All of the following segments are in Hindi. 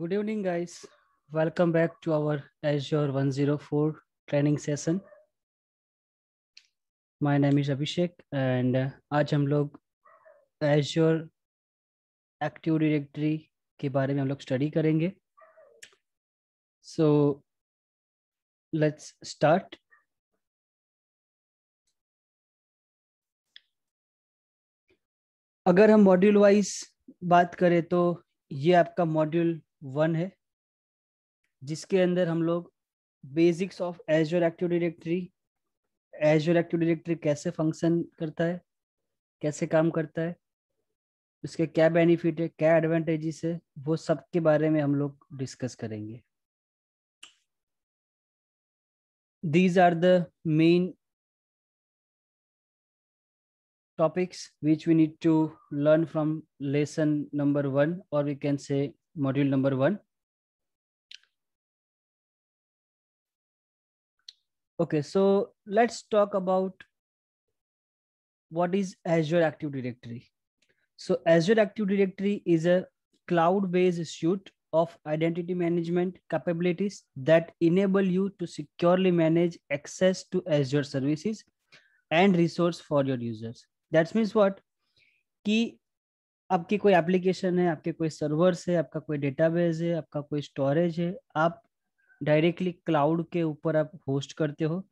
Good evening welcome back to our Azure one zero four training session my name is Abhishek and आज हम लोग एज योर एक्टिव डायरेक्टरी के बारे में हम लोग स्टडी करेंगे सो लेट्स स्टार्ट अगर हम मॉड्यूल वाइज बात करें तो ये आपका मॉड्यूल वन है जिसके अंदर हम लोग basics of Azure active directory Azure active directory कैसे फंक्शन करता है कैसे काम करता है उसके क्या बेनिफिट है क्या एडवांटेजेस है वो सब के बारे में हम लोग डिस्कस करेंगे these are the main topics which we need to learn from lesson number one और we can say module number one. Okay, so let's talk about what is Azure Active Directory. So Azure Active Directory is a cloud-based suite of identity management capabilities that enable you to securely manage access to Azure services and resource for your users. That means what? Key आपकी कोई एप्लीकेशन है आपके कोई सर्वर्स है आपका कोई डेटाबेस है आपका कोई स्टोरेज है आप डायरेक्टली क्लाउड के ऊपर आप होस्ट करते हो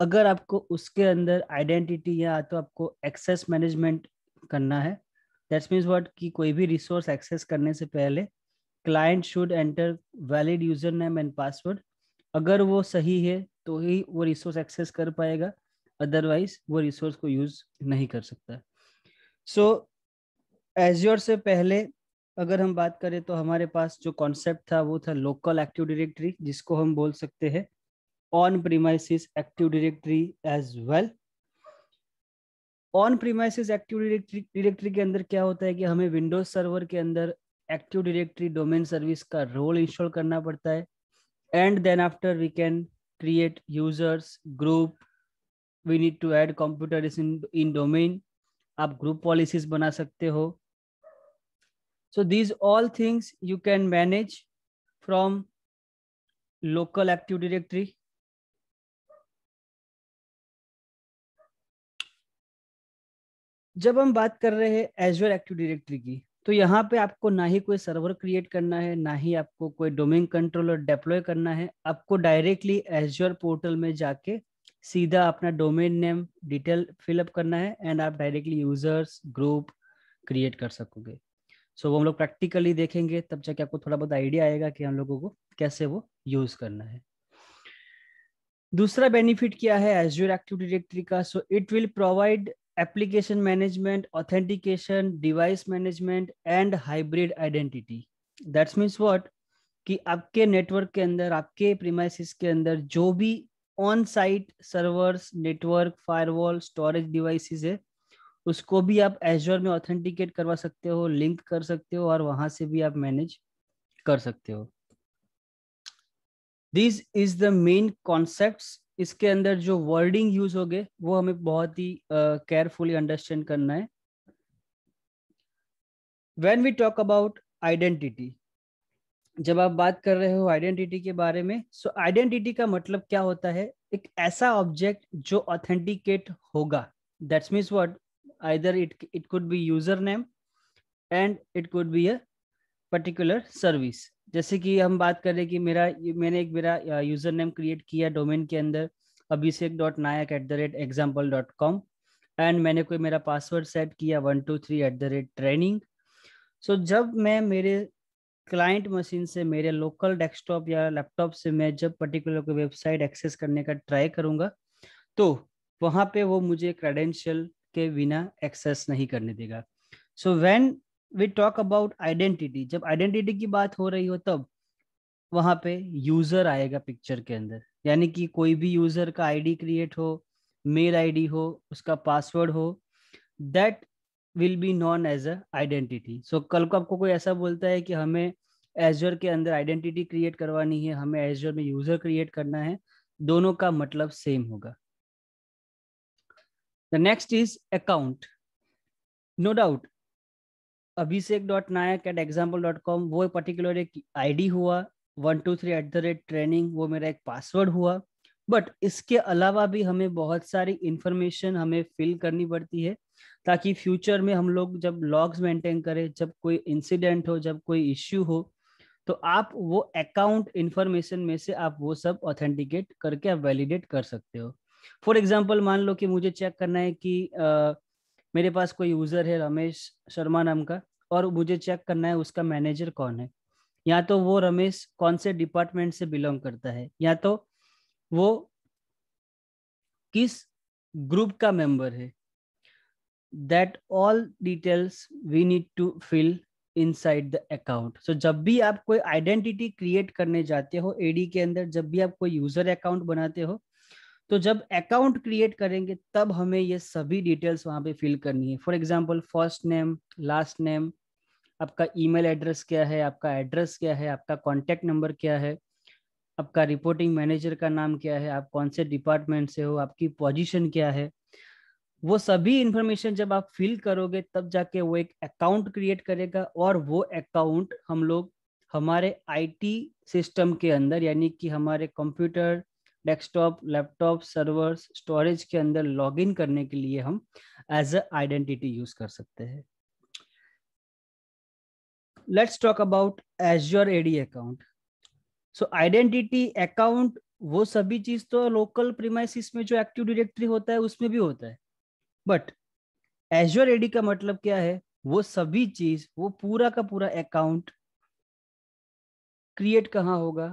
अगर आपको उसके अंदर आइडेंटिटी या तो आपको एक्सेस मैनेजमेंट करना है दैट्स मीन्स वॉट कि कोई भी रिसोर्स एक्सेस करने से पहले client should enter valid user name and password अगर वो सही है तो ही वो रिसोर्स एक्सेस कर पाएगा अदरवाइज वो रिसोर्स को यूज नहीं कर सकता सो so, एज्योर से पहले अगर हम बात करें तो हमारे पास जो कॉन्सेप्ट था वो था लोकल एक्टिव डायरेक्टरी जिसको हम बोल सकते हैं on premises active directory as well on premises active directory directory के अंदर क्या होता है कि हमें विंडोज सर्वर के अंदर एक्टिव डायरेक्टरी डोमेन सर्विस का रोल इंस्टॉल करना पड़ता है and then after we can create users group we need to add computer in domain आप ग्रुप पॉलिसीज बना सकते हो so these all things you can manage from local active directory जब हम बात कर रहे हैं एजुअर एक्टिव डायरेक्टरी की तो यहाँ पे आपको ना ही कोई सर्वर क्रिएट करना है ना ही आपको कोई डोमेन कंट्रोलर डेप्लॉय करना है आपको डायरेक्टली एजुअर पोर्टल में जाके सीधा अपना डोमेन नेम डिटेल फिलअप करना है एंड आप डायरेक्टली यूजर्स ग्रुप क्रिएट कर सकोगे सो so, वो हम लोग प्रैक्टिकली देखेंगे तब जाके आपको थोड़ा बहुत आइडिया आएगा कि हम लोगों को कैसे वो यूज करना है दूसरा बेनिफिट क्या है एजर एक्टिव डिरेक्टरी का so it will provide application management authentication device management and hybrid identity that's means what कि आपके नेटवर्क के अंदर आपके प्रीमाइसिस के अंदर जो भी on site servers network firewall storage devices है उसको भी आप एजर में ऑथेंटिकेट करवा सकते हो लिंक कर सकते हो और वहां से भी आप मैनेज कर सकते हो this is the main concept इसके अंदर जो वर्डिंग यूज हो गए वो हमें बहुत ही केयरफुली uh, अंडरस्टैंड करना है when we talk about identity जब आप बात कर रहे हो आइडेंटिटी के बारे में सो so आइडेंटिटी का मतलब क्या होता है एक ऐसा ऑब्जेक्ट जो ऑथेंटिकेट होगा that's means word either it it could be username and it could be a particular service जैसे कि हम बात कर रहे कि मेरा मैंने एक मेरा यूजर नेम क्रिएट किया डोमेन के अंदर Abhishek dot Nayak at the rate example dot com and मैंने कोई मेरा पासवर्ड सेट किया one two three at the rate training so जब मैं मेरे क्लाइंट मशीन से मेरे लोकल डेस्कटॉप या लैपटॉप से मैं जब पर्टिकुलर कोई वेबसाइट एक्सेस करने का ट्राई करूँगा तो वहाँ पे वो मुझे क्रेडेंशियल के बिना एक्सेस नहीं करने देगा so when we talk about identity जब आइडेंटिटी की बात हो रही हो तब वहां पे यूजर आएगा पिक्चर के अंदर यानी कि कोई भी यूजर का आईडी क्रिएट हो मेल आईडी हो उसका पासवर्ड हो that will be known as a identity so कल को आपको कोई ऐसा बोलता है कि हमें एजर के अंदर आइडेंटिटी क्रिएट करवानी है हमें एजर में यूजर क्रिएट करना है दोनों का मतलब सेम होगा The next is account. No doubt, अभिषेक.नायक at example dot com वो पर्टिकुलर एक आईडी हुआ one two three at the rate training वो मेरा एक पासवर्ड हुआ बट इसके अलावा भी हमें बहुत सारी इंफॉर्मेशन हमें फिल करनी पड़ती है ताकि फ्यूचर में हम लोग जब लॉग्स मेंटेन करें जब कोई इंसिडेंट हो जब कोई इश्यू हो तो आप वो अकाउंट इन्फॉर्मेशन में से आप वो सब ऑथेंटिकेट करके आप वैलिडेट कर सकते हो फॉर एग्जाम्पल मान लो कि मुझे चेक करना है कि uh, मेरे पास कोई यूजर है रमेश शर्मा नाम का और मुझे चेक करना है उसका मैनेजर कौन है या तो वो रमेश कौन से डिपार्टमेंट से बिलोंग करता है या तो वो किस ग्रुप का मेंबर है that all details we need to fill inside the account so जब भी आप कोई आइडेंटिटी क्रिएट करने जाते हो एडी के अंदर जब भी आप कोई यूजर अकाउंट बनाते हो तो जब अकाउंट क्रिएट करेंगे तब हमें ये सभी डिटेल्स वहां पे फिल करनी है for example first name last name आपका ईमेल एड्रेस क्या है आपका एड्रेस क्या है आपका कॉन्टेक्ट नंबर क्या है आपका रिपोर्टिंग मैनेजर का नाम क्या है आप कौन से डिपार्टमेंट से हो आपकी पोजीशन क्या है वो सभी इंफॉर्मेशन जब आप फिल करोगे तब जाके वो एक अकाउंट क्रिएट करेगा और वो अकाउंट हम लोग हमारे आईटी सिस्टम के अंदर यानी कि हमारे computer desktop laptop servers storage के अंदर लॉगिन करने के लिए हम एज अ आइडेंटिटी यूज कर सकते हैं talk about Azure AD account so identity account वो सभी चीज तो लोकल प्रीमाइसिस में जो एक्टिव डिरेक्टरी होता है उसमें भी होता है बट योर एडी का मतलब क्या है वो सभी चीज वो पूरा का पूरा अकाउंट क्रिएट कहाँ होगा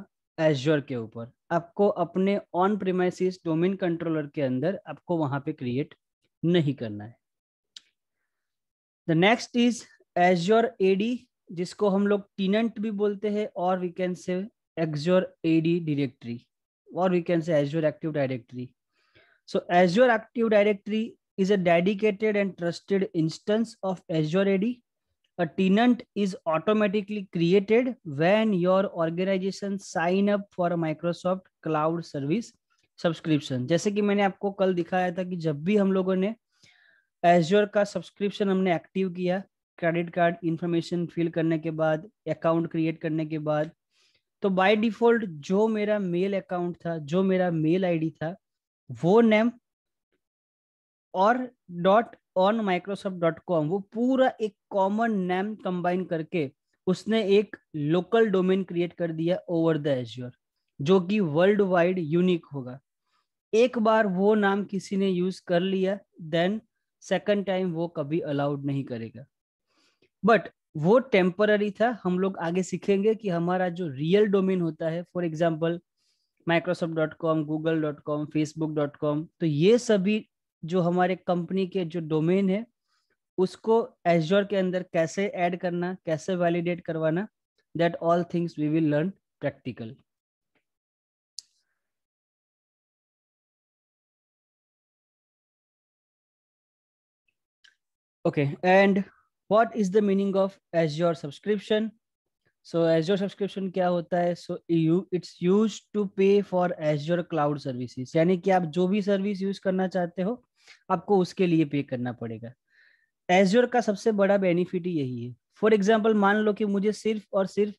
एजर के ऊपर आपको अपने ऑन प्रीमाइसिस डोमेन कंट्रोलर के अंदर आपको वहां पे क्रिएट नहीं करना है the next is Azure AD जिसको हम लोग टीनेंट भी बोलते हैं और we can say Azure AD directory और we can say Azure active directory so Azure active directory is a dedicated and trusted instance of Azure AD a tenant is automatically created when your organization sign up for a Microsoft cloud service subscription जैसे कि मैंने आपको कल दिखाया था कि जब भी हम लोगों ने एजोर का सब्सक्रिप्शन हमने एक्टिव किया क्रेडिट कार्ड इंफॉर्मेशन फिल करने के बाद अकाउंट क्रिएट करने के बाद तो बाय डिफॉल्ट जो मेरा मेल अकाउंट था जो मेरा मेल आईडी था वो नेम और dot on Microsoft dot com वो पूरा एक कॉमन नेम कंबाइन करके उसने एक लोकल डोमेन क्रिएट कर दिया ओवर द एज्योर जो कि वर्ल्ड वाइड यूनिक होगा एक बार वो नाम किसी ने यूज कर लिया देन सेकंड टाइम वो कभी अलाउड नहीं करेगा बट वो टेम्पररी था हम लोग आगे सीखेंगे कि हमारा जो रियल डोमेन होता है for example Microsoft dot com Google dot com Facebook dot com तो ये सभी जो हमारे कंपनी के जो डोमेन है उसको एजोर के अंदर कैसे ऐड करना कैसे वैलिडेट करवाना that all things we will learn practical okay and what is the meaning of Azure subscription so Azure subscription क्या होता है so you it's use to pay for Azure cloud services यानी कि आप जो भी सर्विस यूज करना चाहते हो आपको उसके लिए पे करना पड़ेगा एजोर का सबसे बड़ा बेनिफिट यही है फॉर एग्जाम्पल मान लो कि मुझे सिर्फ और सिर्फ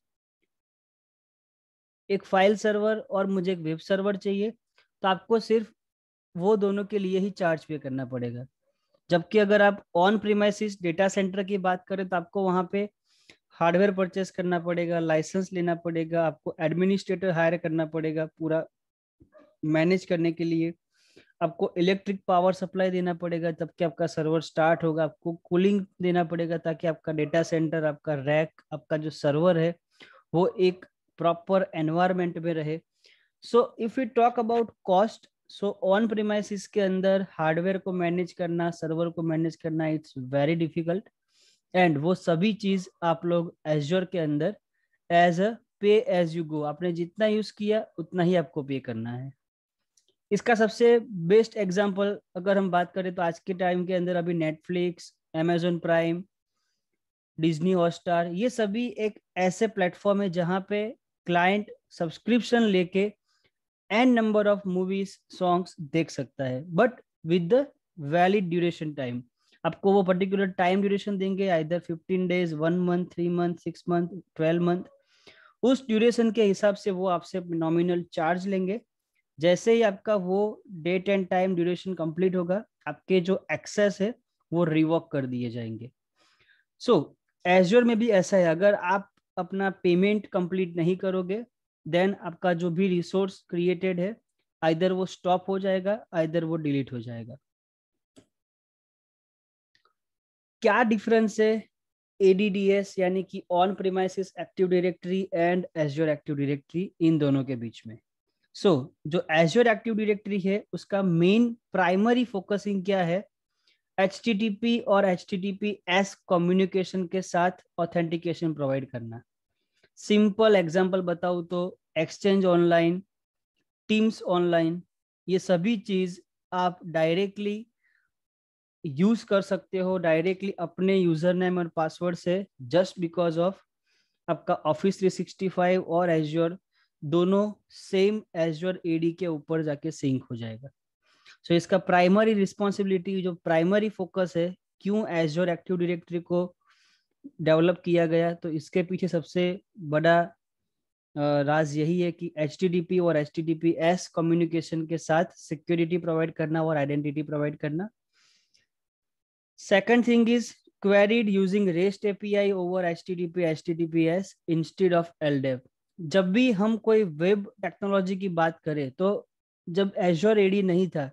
एक फाइल सर्वर और मुझे एक वेब सर्वर चाहिए तो आपको सिर्फ वो दोनों के लिए ही चार्ज पे करना पड़ेगा जबकि अगर आप ऑन प्रीमाइसिस डेटा सेंटर की बात करें तो आपको वहां पे हार्डवेयर परचेस करना पड़ेगा लाइसेंस लेना पड़ेगा आपको एडमिनिस्ट्रेटर हायर करना पड़ेगा पूरा मैनेज करने के लिए आपको इलेक्ट्रिक पावर सप्लाई देना पड़ेगा तब कि आपका सर्वर स्टार्ट होगा आपको कूलिंग देना पड़ेगा ताकि आपका डेटा सेंटर आपका रैक आपका जो सर्वर है वो एक प्रॉपर एनवायरमेंट में रहे so if you talk about cost so on premises के अंदर हार्डवेयर को मैनेज करना सर्वर को मैनेज करना इट्स वेरी डिफिकल्ट एंड वो सभी चीज आप लोग एजर के अंदर एज अ पे एज यू गो आपने जितना यूज किया उतना ही आपको पे करना है इसका सबसे बेस्ट एग्जाम्पल अगर हम बात करें तो आज के टाइम के अंदर अभी Netflix Amazon Prime Disney Hotstar ये सभी एक ऐसे प्लेटफॉर्म है जहाँ पे क्लाइंट सब्सक्रिप्शन लेके N number of movies songs देख सकता है but with the valid duration time आपको वो पर्टिकुलर टाइम ड्यूरेशन देंगे either fifteen days one month three month six month twelve month उस ड्यूरेशन के हिसाब से वो आपसे नॉमिनल चार्ज लेंगे जैसे ही आपका वो date and time duration complete होगा आपके जो एक्सेस है वो रिवॉक कर दिए जाएंगे सो so, एजर में भी ऐसा है अगर आप अपना पेमेंट कंप्लीट नहीं करोगे देन आपका जो भी रिसोर्स क्रिएटेड है आइधर वो स्टॉप हो जाएगा आइधर वो डिलीट हो जाएगा क्या डिफरेंस है एडीडीएस यानी कि on premises active directory and Azure active directory इन दोनों के बीच में सो so, जो एजोर एक्टिव डिरेक्टरी है उसका मेन प्राइमरी फोकसिंग क्या है एच और एच कम्युनिकेशन के साथ ऑथेंटिकेशन प्रोवाइड करना सिंपल एग्जांपल बताऊ तो एक्सचेंज ऑनलाइन टीम्स ऑनलाइन ये सभी चीज़ आप डायरेक्टली यूज कर सकते हो डायरेक्टली अपने यूजर नेम और पासवर्ड से जस्ट बिकॉज ऑफ आपका ऑफिस 365 और एजोर दोनों सेम एज एडी के ऊपर जाके सिंक हो जाएगा सो so, इसका प्राइमरी रिस्पॉन्सिबिलिटी जो प्राइमरी फोकस है क्यों एजर एक्टिव डिरेक्टरी को डेवलप किया गया तो इसके पीछे सबसे बड़ा राज यही है कि एच और एच एस कम्युनिकेशन के साथ सिक्योरिटी प्रोवाइड करना और आइडेंटिटी प्रोवाइड करना second thing is P H T D P S instead of LDAP जब भी हम कोई वेब टेक्नोलॉजी की बात करें तो जब एजोर एडी नहीं था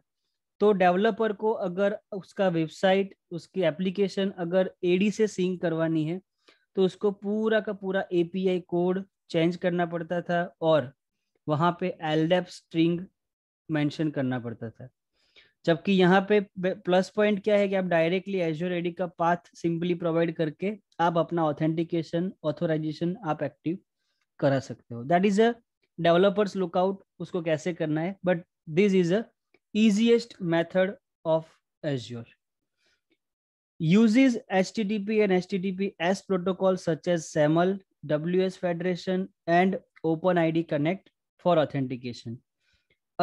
तो डेवलपर को अगर उसका वेबसाइट उसकी एप्लीकेशन अगर एडी से सिंक करवानी है तो उसको पूरा का पूरा एपीआई कोड चेंज करना पड़ता था और वहाँ पे एलडेप स्ट्रिंग मेंशन करना पड़ता था जबकि यहाँ पे प्लस पॉइंट क्या है कि आप डायरेक्टली एजोर एडी का पाथ सिंपली प्रोवाइड करके आप अपना ऑथेंटिकेशन ऑथोराइजेशन आप एक्टिव करा सकते हो that is a developers lookout उसको कैसे करना है but this is a easiest method of Azure. Uses HTTP and HTTPS protocols such as federation and open I D connect for authentication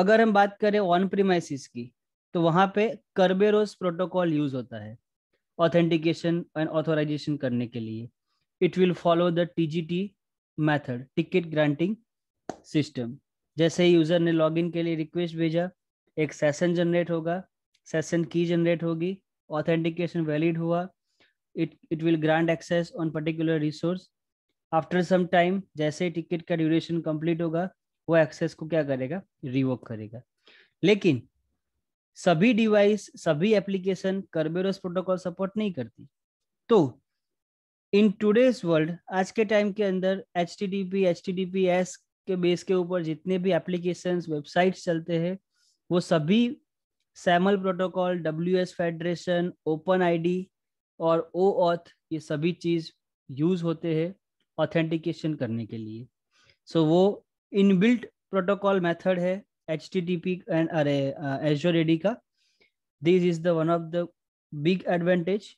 अगर हम बात करें ऑन प्रीमाइसिस की तो वहां पे कर्बेरोस प्रोटोकॉल यूज होता है ऑथेंटिकेशन एंड ऑथोराइजेशन करने के लिए it will follow the TGT method ticket granting system जैसे यूजर ने लॉगिन के लिए रिक्वेस्ट भेजा एक सेशन जनरेट होगा सेशन की जनरेट होगी ऑथेंटिकेशन वैलिड हुआ it it will grant access on particular resource after some time जैसे टिकट का ड्यूरेशन कंप्लीट होगा वो एक्सेस को क्या करेगा रिवोक करेगा लेकिन सभी डिवाइस सभी एप्लीकेशन कर्बेरोस प्रोटोकॉल सपोर्ट नहीं करती तो इन टूडेज वर्ल्ड आज के टाइम के अंदर H T D P H T D P S के बेस के ऊपर जितने भी एप्लीकेशन वेबसाइट्स चलते हैं वो सभी SAML protocol W S federation open I D और ओ ऑथ ये सभी चीज़ यूज होते हैं ऑथेंटिकेशन करने के लिए सो so, वो इनबिल्ट प्रोटोकॉल मेथड है H T T P and अरे एजोर एडी का this is the one of the big advantage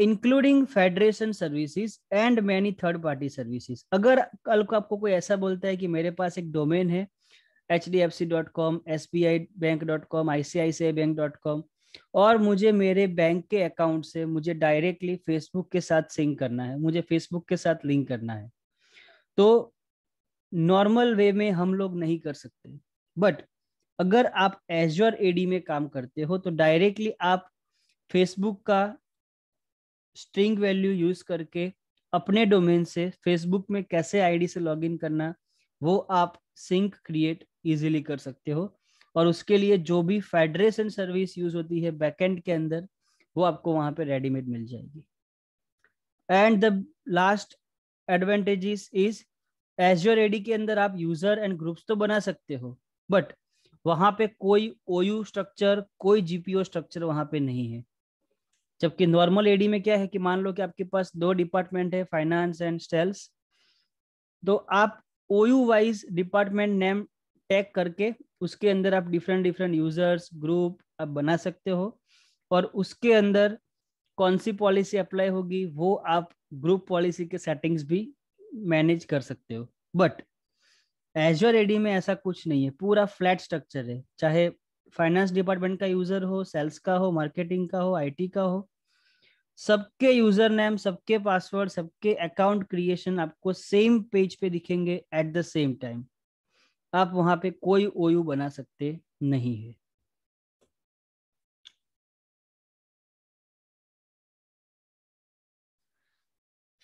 including federation services and many third party services अगर कल को आपको कोई ऐसा बोलता है कि मेरे पास एक डोमेन है H D F C dot com S B I bank dot com I C I C I bank dot com और मुझे मेरे बैंक के अकाउंट से मुझे डायरेक्टली फेसबुक के साथ सिंक करना है मुझे फेसबुक के साथ लिंक करना है तो नॉर्मल वे में हम लोग नहीं कर सकते बट अगर आप एजर एडी में काम करते हो तो डायरेक्टली आप फेसबुक का स्ट्रिंग वैल्यू यूज करके अपने डोमेन से फेसबुक में कैसे आईडी से लॉगिन करना वो आप सिंक क्रिएट इजीली कर सकते हो और उसके लिए जो भी फेडरेशन सर्विस यूज होती है बैकएंड के अंदर वो आपको वहां पे रेडीमेड मिल जाएगी and the last advantages is Azure AD के अंदर आप यूजर एंड ग्रुप्स तो बना सकते हो बट वहां पे कोई ओयू स्ट्रक्चर कोई जीपीओ स्ट्रक्चर वहां पे नहीं है जबकि नॉर्मल एडी में क्या है कि मान लो कि आपके पास दो डिपार्टमेंट है फाइनेंस एंड सेल्स तो आप OU wise department name tag करके उसके अंदर आप डिफरेंट डिफरेंट यूजर्स ग्रुप आप बना सकते हो और उसके अंदर कौन सी पॉलिसी अप्लाई होगी वो आप ग्रुप पॉलिसी के सेटिंग्स भी मैनेज कर सकते हो बट एजर एडी में ऐसा कुछ नहीं है पूरा फ्लैट स्ट्रक्चर है चाहे फाइनेंस डिपार्टमेंट का यूजर हो सेल्स का हो मार्केटिंग का हो आईटी का हो सबके यूजर नेम सबके पासवर्ड सबके अकाउंट क्रिएशन आपको सेम पेज पे दिखेंगे एट द सेम टाइम आप वहां पे कोई ओयू बना सकते नहीं है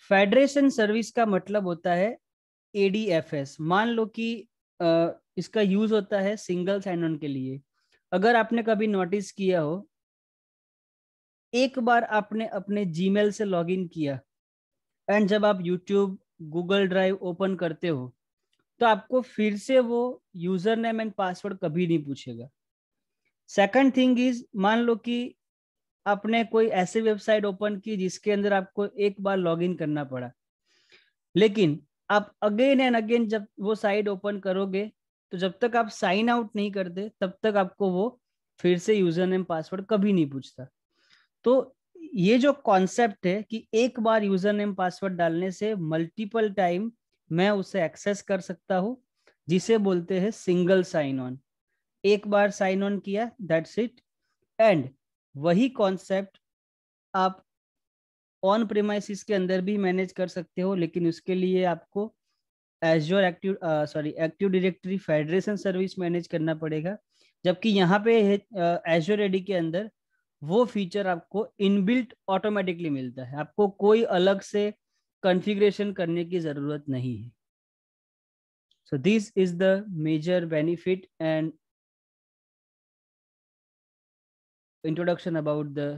फेडरेशन सर्विस का मतलब होता है एडीएफएस मान लो कि इसका यूज होता है सिंगल साइन ऑन के लिए अगर आपने कभी नोटिस किया हो एक बार आपने अपने जीमेल से लॉगिन किया एंड जब आप यूट्यूब गूगल ड्राइव ओपन करते हो तो आपको फिर से वो यूजर नेम एंड पासवर्ड कभी नहीं पूछेगा सेकंड थिंग इज मान लो कि आपने कोई ऐसी वेबसाइट ओपन की जिसके अंदर आपको एक बार लॉगिन करना पड़ा लेकिन आप अगेन एंड अगेन जब वो साइट ओपन करोगे तो जब तक आप साइन आउट नहीं करते तब तक आपको वो फिर से यूजर नेम पासवर्ड कभी नहीं पूछता तो ये जो कॉन्सेप्ट है कि एक बार यूजर नेम पासवर्ड डालने से मल्टीपल टाइम मैं उसे एक्सेस कर सकता हूँ जिसे बोलते हैं सिंगल साइन ऑन एक बार साइन ऑन किया दैट्स इट एंड वही कॉन्सेप्ट आप ऑन प्रेमाइसिस के अंदर भी मैनेज कर सकते हो लेकिन उसके लिए आपको Azure active sorry active directory federation service manage करना पड़ेगा जबकि यहाँ पे एजोर uh, एडी के अंदर वो फीचर आपको इनबिल्ट ऑटोमेटिकली मिलता है आपको कोई अलग से कॉन्फ़िगरेशन करने की ज़रूरत नहीं है so this is the major benefit and introduction about the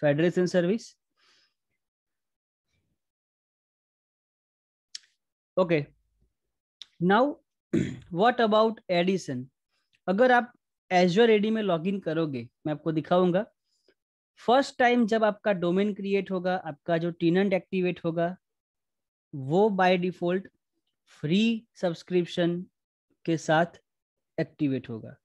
federation service okay now what about edition अगर आप एजर एडी में लॉगिन करोगे मैं आपको दिखाऊंगा फर्स्ट टाइम जब आपका डोमेन क्रिएट होगा आपका जो टीनेंट एक्टिवेट होगा वो बाय डिफॉल्ट फ्री सब्सक्रिप्शन के साथ एक्टिवेट होगा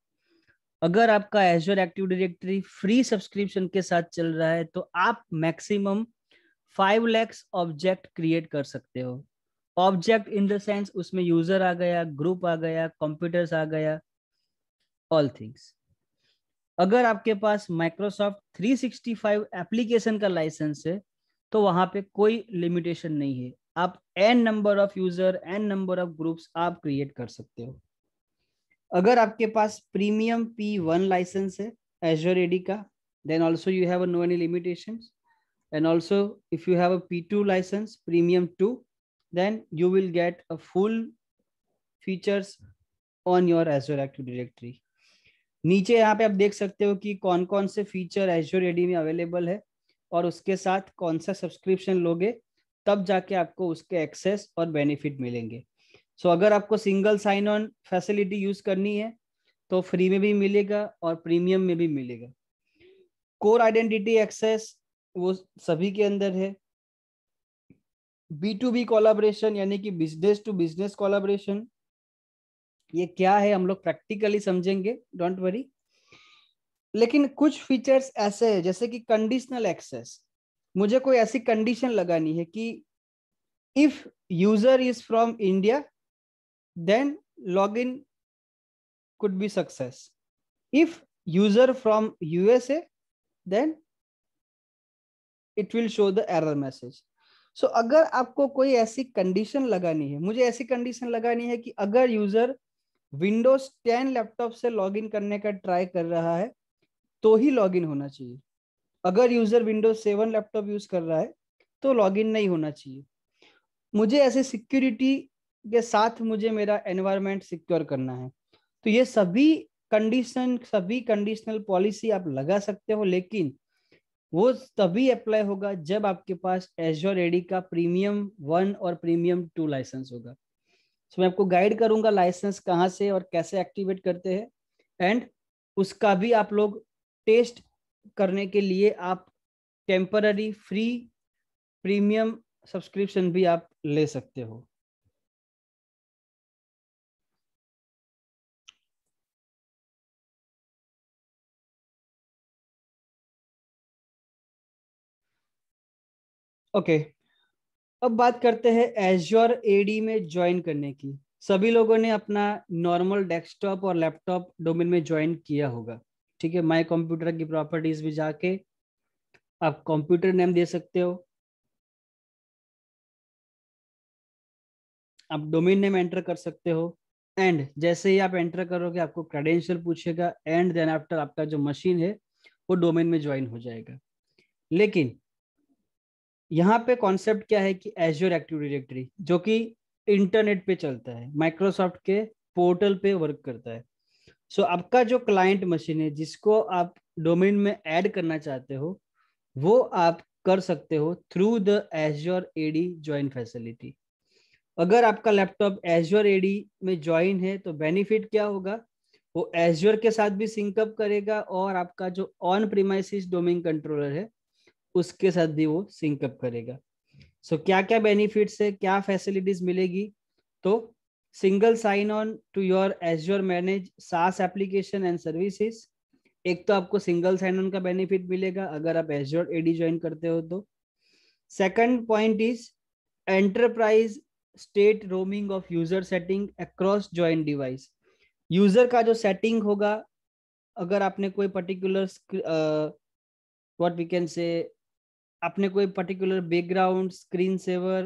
अगर आपका Azure active directory free subscription के साथ चल रहा है तो आप maximum five lakhs object create कर सकते हो ऑब्जेक्ट इन द सेंस उसमें यूजर आ गया ग्रुप आ गया कंप्यूटर्स आ गया ऑल थिंग्स अगर आपके पास माइक्रोसॉफ्ट 365 एप्लीकेशन का लाइसेंस है तो वहां पे कोई लिमिटेशन नहीं है आप N number of user N number of groups आप क्रिएट कर सकते हो अगर आपके पास प्रीमियम पी वन लाइसेंस है एजर एडी का then also you have no any limitation and also if you have a P two licence premium two then you will get a full features on your Azure Active Directory. नीचे यहाँ पे आप देख सकते हो कि कौन कौन से फीचर एजोर एडी में अवेलेबल है और उसके साथ कौन सा सब्सक्रिप्शन लोगे तब जाके आपको उसके एक्सेस और बेनिफिट मिलेंगे सो so, अगर आपको single sign on facility use करनी है तो फ्री में भी मिलेगा और प्रीमियम में भी मिलेगा कोर आइडेंटिटी एक्सेस वो सभी के अंदर है बी टू बी कोलाबरेशन यानी कि बिजनेस टू बिजनेस कोलाबरेशन ये क्या है हम लोग प्रैक्टिकली समझेंगे डोंट वरी लेकिन कुछ फीचर्स ऐसे हैं जैसे कि कंडीशनल एक्सेस मुझे कोई ऐसी कंडीशन लगानी है कि if user is from India then log in could be success if user from USA then it will show the error message so so, अगर आपको कोई ऐसी कंडीशन लगानी है मुझे ऐसी कंडीशन लगानी है कि अगर यूजर विंडोज टेन लैपटॉप से लॉगिन करने का ट्राई कर रहा है तो ही लॉगिन होना चाहिए अगर user Windows seven laptop use कर रहा है तो लॉगिन नहीं होना चाहिए मुझे ऐसे सिक्योरिटी के साथ मुझे मेरा एनवायरमेंट सिक्योर करना है तो ये सभी कंडीशन सभी कंडीशनल पॉलिसी आप लगा सकते हो लेकिन वो तभी अप्लाई होगा जब आपके पास एजोर एडी का प्रीमियम वन और प्रीमियम टू लाइसेंस होगा सो so, मैं आपको गाइड करूंगा लाइसेंस कहाँ से और कैसे एक्टिवेट करते हैं एंड उसका भी आप लोग टेस्ट करने के लिए आप टेम्पररी फ्री प्रीमियम सब्सक्रिप्शन भी आप ले सकते हो ओके अब बात करते हैं एजोर एडी में ज्वाइन करने की सभी लोगों ने अपना नॉर्मल डेस्कटॉप और लैपटॉप डोमेन में ज्वाइन किया होगा ठीक है माय कंप्यूटर की प्रॉपर्टीज में जाके आप कंप्यूटर नेम दे सकते हो आप डोमेन नेम एंटर कर सकते हो एंड जैसे ही आप एंटर करोगे आपको क्रेडेंशियल पूछेगा एंड देन आफ्टर आपका जो मशीन है वो डोमेन में ज्वाइन हो जाएगा लेकिन यहाँ पे कॉन्सेप्ट क्या है कि एजोर एक्टिव डिरेक्टरी जो कि इंटरनेट पे चलता है माइक्रोसॉफ्ट के पोर्टल पे वर्क करता है सो so, आपका जो क्लाइंट मशीन है जिसको आप डोमेन में ऐड करना चाहते हो वो आप कर सकते हो through the Azure AD join facility अगर आपका लैपटॉप एजोर एडी में ज्वाइन है तो बेनिफिट क्या होगा वो एजोर के साथ भी सिंकअप करेगा और आपका जो ऑन प्रीमाइसिस डोमेन कंट्रोलर है उसके साथ भी वो सिंकअप करेगा सो so, क्या क्या बेनिफिट्स है क्या फैसिलिटीज मिलेगी तो single sign on to your Azure manage SaaS application and services एक तो आपको सिंगल साइन ऑन का बेनिफिट मिलेगा अगर आप एज योर एडी ज्वाइन करते हो तो second point is enterprise state roaming of user setting across join device user का जो सेटिंग होगा अगर आपने कोई particular what we can say अपने कोई पर्टिकुलर बैकग्राउंड स्क्रीन सेवर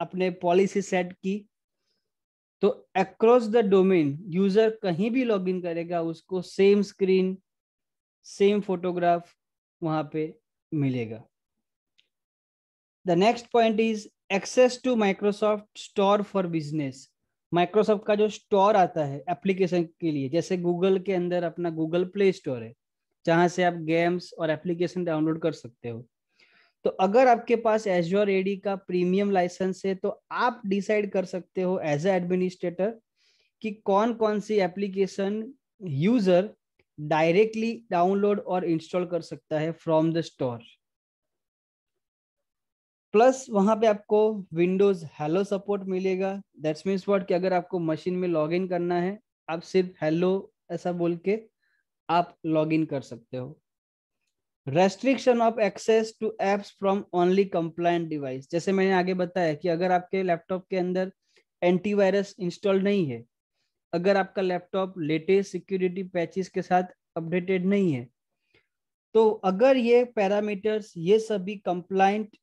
अपने पॉलिसी सेट की तो अक्रॉस द डोमेन यूजर कहीं भी लॉगिन करेगा उसको सेम स्क्रीन सेम फोटोग्राफ वहां पे मिलेगा the next point is access to Microsoft store for business Microsoft का जो स्टोर आता है एप्लीकेशन के लिए जैसे गूगल के अंदर अपना गूगल प्ले स्टोर है जहां से आप गेम्स और एप्लीकेशन डाउनलोड कर सकते हो तो अगर आपके पास एजोर एडी का प्रीमियम लाइसेंस है तो आप डिसाइड कर सकते हो एज ए एडमिनिस्ट्रेटर कि कौन कौन सी एप्लीकेशन यूजर डायरेक्टली डाउनलोड और इंस्टॉल कर सकता है फ्रॉम द स्टोर प्लस वहां पे आपको विंडोज हेलो सपोर्ट मिलेगा दैट्स मीन्स वॉट कि अगर आपको मशीन में लॉग करना है आप सिर्फ हेलो ऐसा बोल के आप लॉग इन कर सकते हो restriction of access to apps from only compliant device जैसे मैंने आगे बताया कि अगर आपके लैपटॉप के अंदर एंटीवायरस इंस्टॉल नहीं है अगर आपका लैपटॉप लेटेस्ट सिक्योरिटी पैचेस के साथ अपडेटेड नहीं है तो अगर ये पैरामीटर्स ये सभी कंप्लाइंट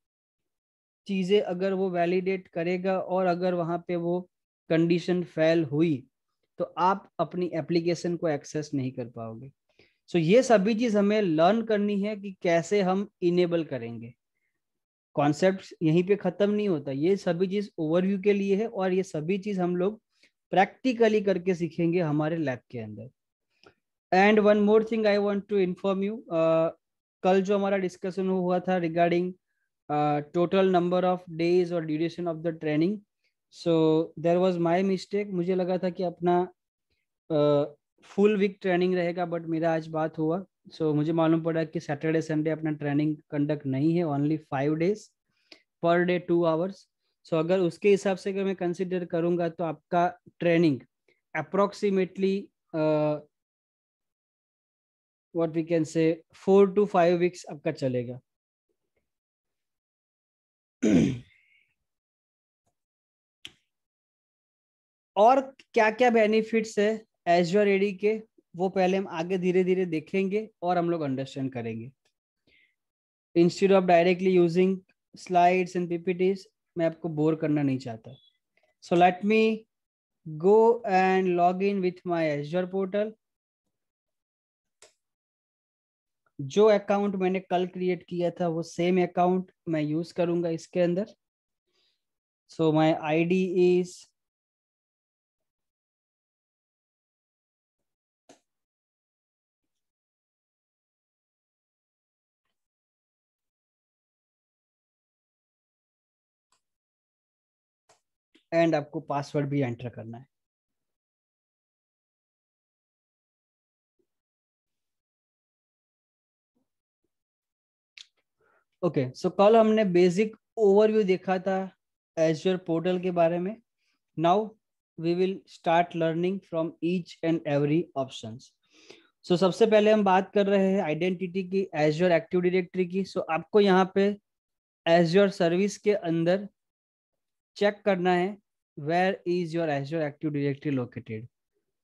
चीज़ें अगर वो वैलिडेट करेगा और अगर वहां पे वो कंडीशन फेल हुई तो आप अपनी एप्लीकेशन को एक्सेस नहीं कर पाओगे सो so, ये सभी चीज हमें लर्न करनी है कि कैसे हम इनेबल करेंगे कॉन्सेप्ट यहीं पे खत्म नहीं होता ये सभी चीज ओवरव्यू के लिए है और ये सभी चीज हम लोग प्रैक्टिकली करके सीखेंगे हमारे लैब के अंदर and one more thing I want to inform you कल जो हमारा डिस्कशन हुआ था regarding total number of days और duration of the training so there was my mistake मुझे लगा था कि अपना uh, फुल वीक ट्रेनिंग रहेगा बट मेरा आज बात हुआ सो so, मुझे मालूम पड़ा कि सैटरडे संडे अपना ट्रेनिंग कंडक्ट नहीं है only five days per day two hours so अगर उसके हिसाब से अगर मैं कंसिडर करूंगा तो आपका training approximately what we can say four to five weeks आपका चलेगा और क्या क्या बेनिफिट्स है एजर एडी के वो पहले हम आगे धीरे धीरे देखेंगे और हम लोग अंडरस्टैंड करेंगे institute of directly using slides and PPTs मैं आपको बोर करना नहीं चाहता so let me go and log in with my Azure portal जो अकाउंट मैंने कल क्रिएट किया था वो सेम अकाउंट मैं यूज करूंगा इसके अंदर so my I D is and आपको पासवर्ड भी एंटर करना है ओके सो कल हमने बेसिक ओवरव्यू देखा था एजर पोर्टल के बारे में now we will start learning from each and every option so सबसे पहले हम बात कर रहे हैं आइडेंटिटी की एजर एक्टिव डायरेक्टरी की सो so आपको यहाँ पे एजर सर्विस के अंदर चेक करना है where is your Azure active directory located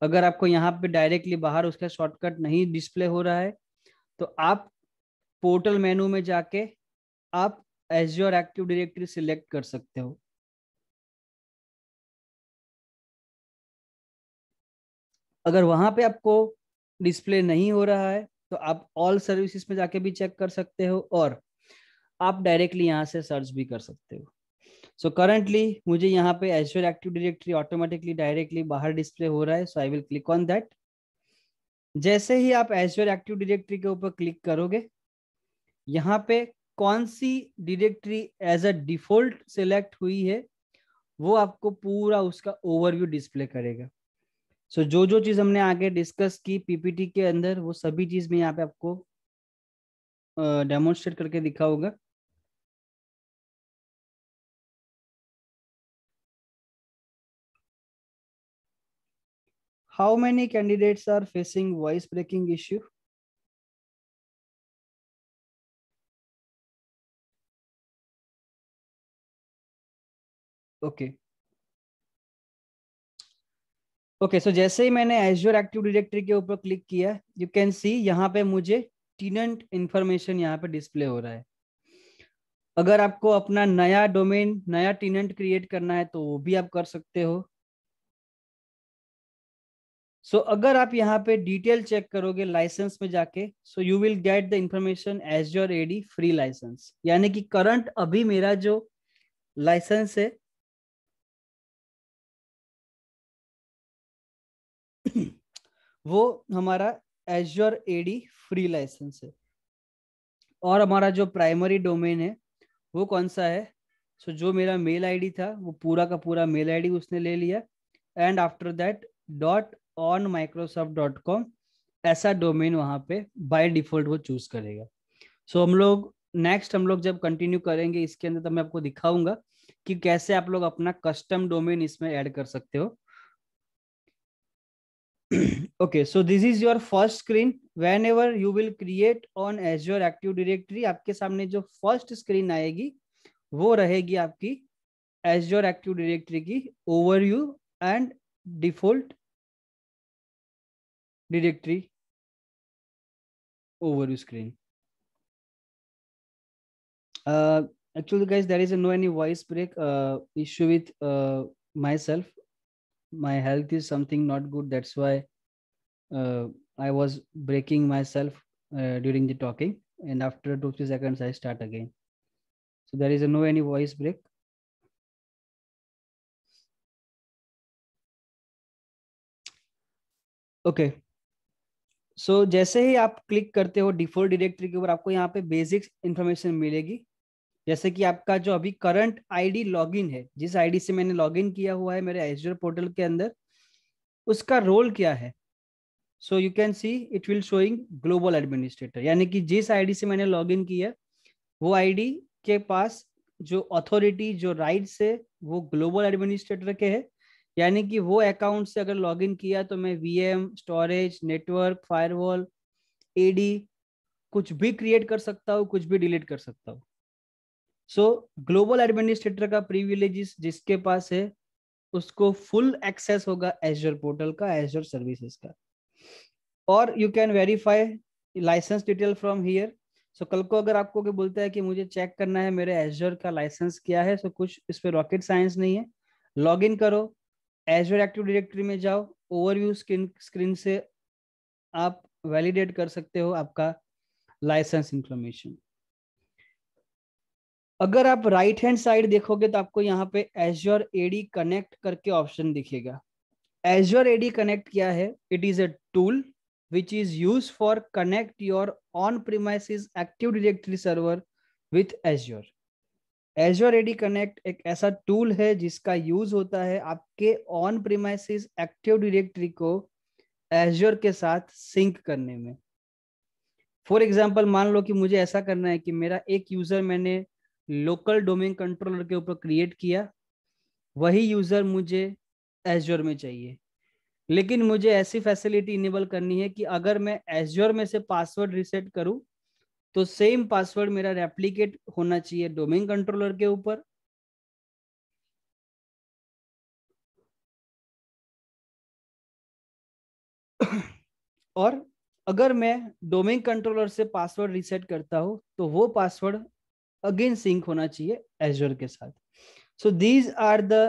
अगर आपको यहाँ पे डायरेक्टली बाहर उसका शॉर्टकट नहीं डिस्प्ले हो रहा है तो आप पोर्टल मेनू में जाके आप एजर एक्टिव डिरेक्टरी सिलेक्ट कर सकते हो अगर वहां पे आपको डिस्प्ले नहीं हो रहा है तो आप ऑल सर्विसेज में जाके भी चेक कर सकते हो और आप डायरेक्टली यहाँ से सर्च भी कर सकते हो सो करंटली मुझे यहाँ पे Azure active directory automatically directly बाहर डिस्प्ले हो रहा है so I will click on that जैसे ही आप एजर एक्टिव डिरेक्टरी के ऊपर क्लिक करोगे यहाँ पे कौन सी directory as a default select हुई है वो आपको पूरा उसका ओवरव्यू डिस्प्ले करेगा सो so, जो जो चीज हमने आगे डिस्कस की पीपीटी के अंदर वो सभी चीज में यहाँ पे आपको डेमोन्स्ट्रेट करके दिखा होगा how many candidates are facing voice breaking issue? okay. Okay so जैसे ही मैंने एजोर एक्टिव डिरेक्टरी के ऊपर क्लिक किया यू कैन सी यहाँ पे मुझे टीनेंट इन्फॉर्मेशन यहाँ पे डिस्प्ले हो रहा है अगर आपको अपना नया डोमेन नया टीनेंट क्रिएट करना है तो वो भी आप कर सकते हो सो so, अगर आप यहाँ पे डिटेल चेक करोगे लाइसेंस में जाके so you will get the information Azure AD free license यानी कि करंट अभी मेरा जो लाइसेंस है वो हमारा योर एडी फ्री लाइसेंस है और हमारा जो प्राइमरी डोमेन है वो कौन सा है सो so, जो मेरा मेल आईडी था वो पूरा का पूरा मेल आईडी उसने ले लिया and after that dot on Microsoft dot com ऐसा डोमेन वहां पे बाय डिफॉल्ट वो चूज करेगा सो so, हम लोग नेक्स्ट हम लोग जब कंटिन्यू करेंगे इसके अंदर तो मैं आपको दिखाऊंगा कि कैसे आप लोग अपना कस्टम डोमेन इसमें ऐड कर सकते हो okay so this is your first screen whenever you will create on Azure active directory आपके सामने जो फर्स्ट स्क्रीन आएगी वो रहेगी आपकी एज योर एक्टिव डिरेक्टरी की overview and default directory over your screen. Uh, actually, guys, there is no any voice break uh, issue with uh, myself. My health is something not good. That's why uh, I was breaking myself uh, during the talking. And after two, three seconds, I start again. So there is no any voice break. Okay, so so, जैसे ही आप क्लिक करते हो डिफॉल्ट डिरेक्टरी के ऊपर आपको यहाँ पे बेसिक इन्फॉर्मेशन मिलेगी जैसे कि आपका जो अभी करंट आईडी लॉगिन है जिस आईडी से मैंने लॉगिन किया हुआ है मेरे एजर पोर्टल के अंदर उसका रोल क्या है so you can see it will showing global administrator यानी कि जिस आईडी से मैंने लॉगिन किया वो आईडी के पास जो अथॉरिटी जो राइट्स है वो ग्लोबल एडमिनिस्ट्रेटर के है यानी कि वो अकाउंट से अगर लॉगिन किया तो मैं VM storage network firewall AD कुछ भी क्रिएट कर सकता हूँ कुछ भी डिलीट कर सकता हूँ सो ग्लोबल एडमिनिस्ट्रेटर का प्रिविलेजेस जिसके पास है उसको फुल एक्सेस होगा एजर पोर्टल का एजर सर्विसेज का और you can verify license detail from here so कल को अगर आपको के बोलता है कि मुझे चेक करना है मेरे एजर का लाइसेंस क्या है सो so कुछ इस पर रॉकेट साइंस नहीं है लॉग इन करो एजर एक्टिव डिरेक्ट्री में जाओ ओवरव्यू स्क्रीन स्क्रीन से आप वैलिडेट कर सकते हो आपका लाइसेंस इंफॉर्मेशन अगर आप राइट हैंड साइड देखोगे तो आपको यहाँ पे एजर एडी कनेक्ट करके ऑप्शन दिखेगा एजर एडी कनेक्ट क्या है it is a tool which is use for connect your on premises active directory server with Azure Azure AD connect एक ऐसा टूल है जिसका यूज होता है आपके ऑन प्रीमाइसिस एक्टिव डिरेक्टरी को एजोर के साथ सिंक करने में फॉर एग्जाम्पल मान लो कि मुझे ऐसा करना है कि मेरा एक यूजर मैंने लोकल डोमेन कंट्रोलर के ऊपर क्रिएट किया वही यूजर मुझे एजोर में चाहिए लेकिन मुझे ऐसी फैसिलिटी इनेबल करनी है कि अगर मैं एजोर में से पासवर्ड रिसेट करूं तो सेम पासवर्ड मेरा रेप्लीकेट होना चाहिए डोमेन कंट्रोलर के ऊपर और अगर मैं डोमेन कंट्रोलर से पासवर्ड रीसेट करता हूं तो वो पासवर्ड अगेन सिंक होना चाहिए एजर के साथ so these are the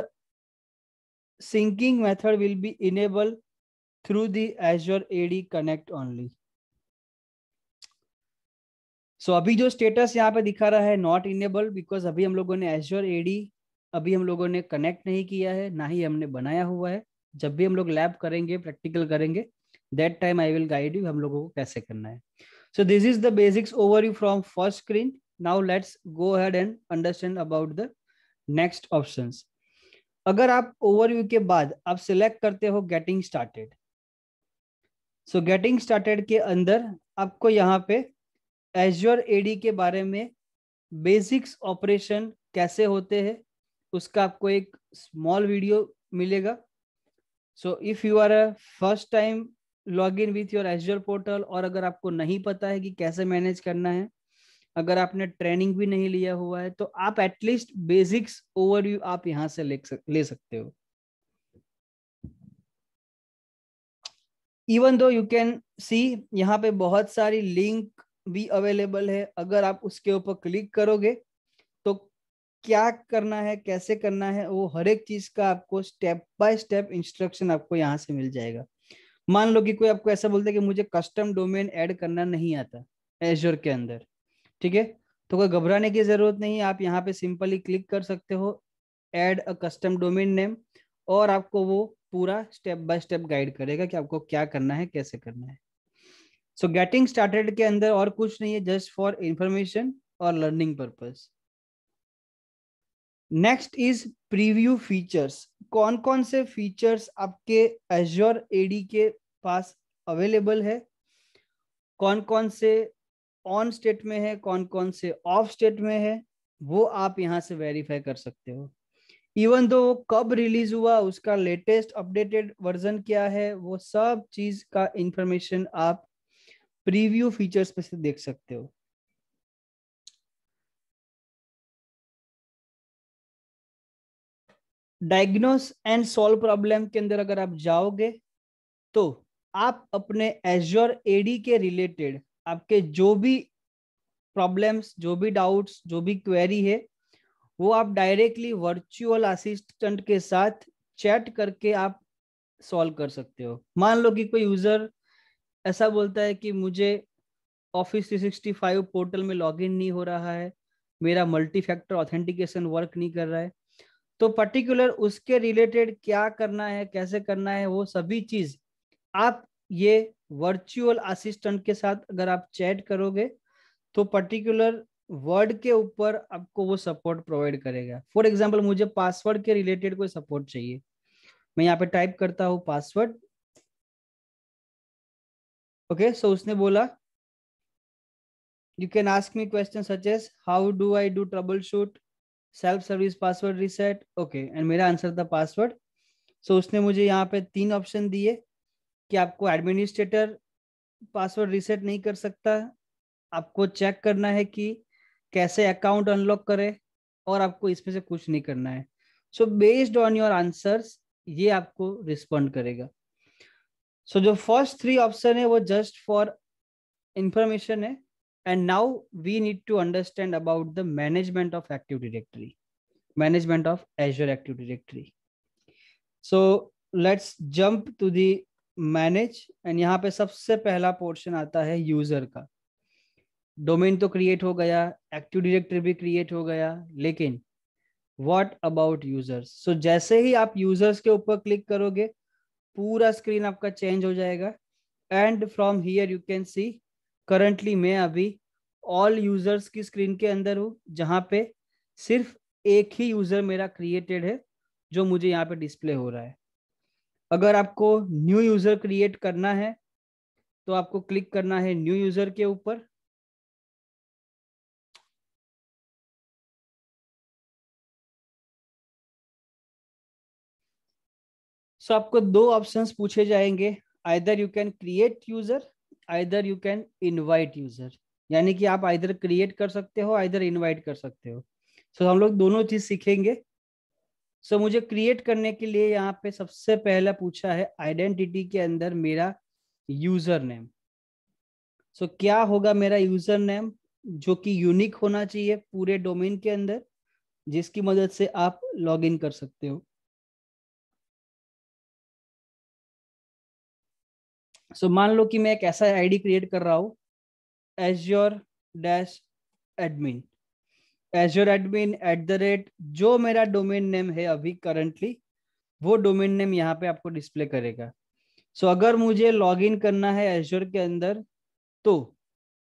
syncing method will be enable through the Azure AD connect only so so, अभी जो स्टेटस यहाँ पे दिखा रहा है नॉट इनेबल बिकॉज अभी हम लोगों ने एश्योर एडी अभी हम लोगों ने कनेक्ट नहीं किया है ना ही हमने बनाया हुआ है जब भी हम लोग लैब करेंगे प्रैक्टिकल करेंगे that time I will guide you हम लोगों को कैसे करना है so this is the basics overview from first screen now let's go head and understand about the next option अगर आप ओवरव्यू के बाद आप सिलेक्ट करते हो getting started so getting started के अंदर आपको यहाँ पे एजोर एडी के बारे में बेसिक्स ऑपरेशन कैसे होते हैं उसका आपको एक स्मॉल वीडियो मिलेगा so if you are a first time log in with your Azure portal और अगर आपको नहीं पता है कि कैसे मैनेज करना है अगर आपने ट्रेनिंग भी नहीं लिया हुआ है तो आप एटलीस्ट बेसिक्स ओवरव्यू आप यहां से ले, सक, ले सकते हो even though you can see यहाँ पे बहुत सारी लिंक भी अवेलेबल है अगर आप उसके ऊपर क्लिक करोगे तो क्या करना है कैसे करना है वो हर एक चीज का आपको स्टेप बाय स्टेप इंस्ट्रक्शन आपको यहाँ से मिल जाएगा मान लो कि कोई आपको ऐसा बोलता है कि मुझे कस्टम डोमेन ऐड करना नहीं आता एजोर के अंदर ठीक है तो कोई घबराने की जरूरत नहीं आप यहाँ पे सिंपली क्लिक कर सकते हो add a custom domain name और आपको वो पूरा स्टेप बाय स्टेप गाइड करेगा कि आपको क्या करना है कैसे करना है सो गेटिंग स्टार्टेड के अंदर और कुछ नहीं है जस्ट फॉर इंफॉर्मेशन और learning purpose next is preview features कौन कौन से फीचर्स आपके एजोर एडी के पास अवेलेबल है कौन कौन से ऑन स्टेट में है कौन कौन से ऑफ स्टेट में है वो आप यहाँ से वेरीफाई कर सकते हो इवन दो वो कब रिलीज हुआ उसका लेटेस्ट अपडेटेड वर्जन क्या है वो सब चीज का इंफॉर्मेशन आप प्रीव्यू फीचर्स में से देख सकते हो डायग्नोस एंड सॉल्व प्रॉब्लम के अंदर अगर आप जाओगे तो आप अपने एजर एडी के रिलेटेड आपके जो भी प्रॉब्लम्स जो भी डाउट्स जो भी क्वेरी है वो आप डायरेक्टली वर्चुअल असिस्टेंट के साथ चैट करके आप सॉल्व कर सकते हो मान लो कि कोई यूजर ऐसा बोलता है कि मुझे ऑफिस 365 पोर्टल में लॉगिन नहीं हो रहा है मेरा मल्टी फैक्टर ऑथेंटिकेशन वर्क नहीं कर रहा है तो पर्टिकुलर उसके रिलेटेड क्या करना है कैसे करना है वो सभी चीज आप ये वर्चुअल असिस्टेंट के साथ अगर आप चैट करोगे तो पर्टिकुलर वर्ड के ऊपर आपको वो सपोर्ट प्रोवाइड करेगा फॉर एग्जाम्पल मुझे पासवर्ड के रिलेटेड कोई सपोर्ट चाहिए मैं यहाँ पे टाइप करता हूँ पासवर्ड ओके सो उसने बोला you can ask me question such as how do I do troubleshoot self service password reset okay and मेरा आंसर था पासवर्ड सो उसने मुझे यहाँ पे तीन ऑप्शन दिए कि आपको एडमिनिस्ट्रेटर पासवर्ड रिसेट नहीं कर सकता आपको चेक करना है कि कैसे अकाउंट अनलॉक करे और आपको इसमें से कुछ नहीं करना है so based on your answers ये आपको रिस्पॉन्ड करेगा सो जो फर्स्ट थ्री ऑप्शन है वो जस्ट फॉर इंफॉर्मेशन है and now we need to understand about the management of active directory management of Azure active directory so let's jump to the manage and यहाँ पे सबसे पहला पोर्शन आता है यूजर का डोमेन तो क्रिएट हो गया एक्टिव डिरेक्टरी भी क्रिएट हो गया लेकिन वॉट अबाउट यूजर्स सो जैसे ही आप यूजर्स के ऊपर क्लिक करोगे पूरा स्क्रीन आपका चेंज हो जाएगा and from here you can see currently मैं अभी ऑल यूजर्स की स्क्रीन के अंदर हूँ जहाँ पे सिर्फ एक ही यूजर मेरा क्रिएटेड है जो मुझे यहाँ पे डिस्प्ले हो रहा है अगर आपको न्यू यूजर क्रिएट करना है तो आपको क्लिक करना है न्यू यूजर के ऊपर सो आपको दो ऑप्शंस पूछे जाएंगे either you can create user either you can invite user यानी कि आप आइदर क्रिएट कर सकते हो आइदर इनवाइट कर सकते हो सो so, हम लोग दोनों चीज सीखेंगे सो so, मुझे क्रिएट करने के लिए यहाँ पे सबसे पहला पूछा है आइडेंटिटी के अंदर मेरा यूजर नेम सो क्या होगा मेरा यूजर नेम जो कि यूनिक होना चाहिए पूरे डोमेन के अंदर जिसकी मदद से आप लॉग इन कर सकते हो सो so, मान लो कि मैं एक ऐसा आईडी क्रिएट कर रहा हूँ your dash admin Azure admin at the rate जो मेरा डोमेन नेम है अभी करंटली वो डोमेन नेम यहाँ पे आपको डिस्प्ले करेगा सो so, अगर मुझे लॉगिन करना है एज्योर के अंदर तो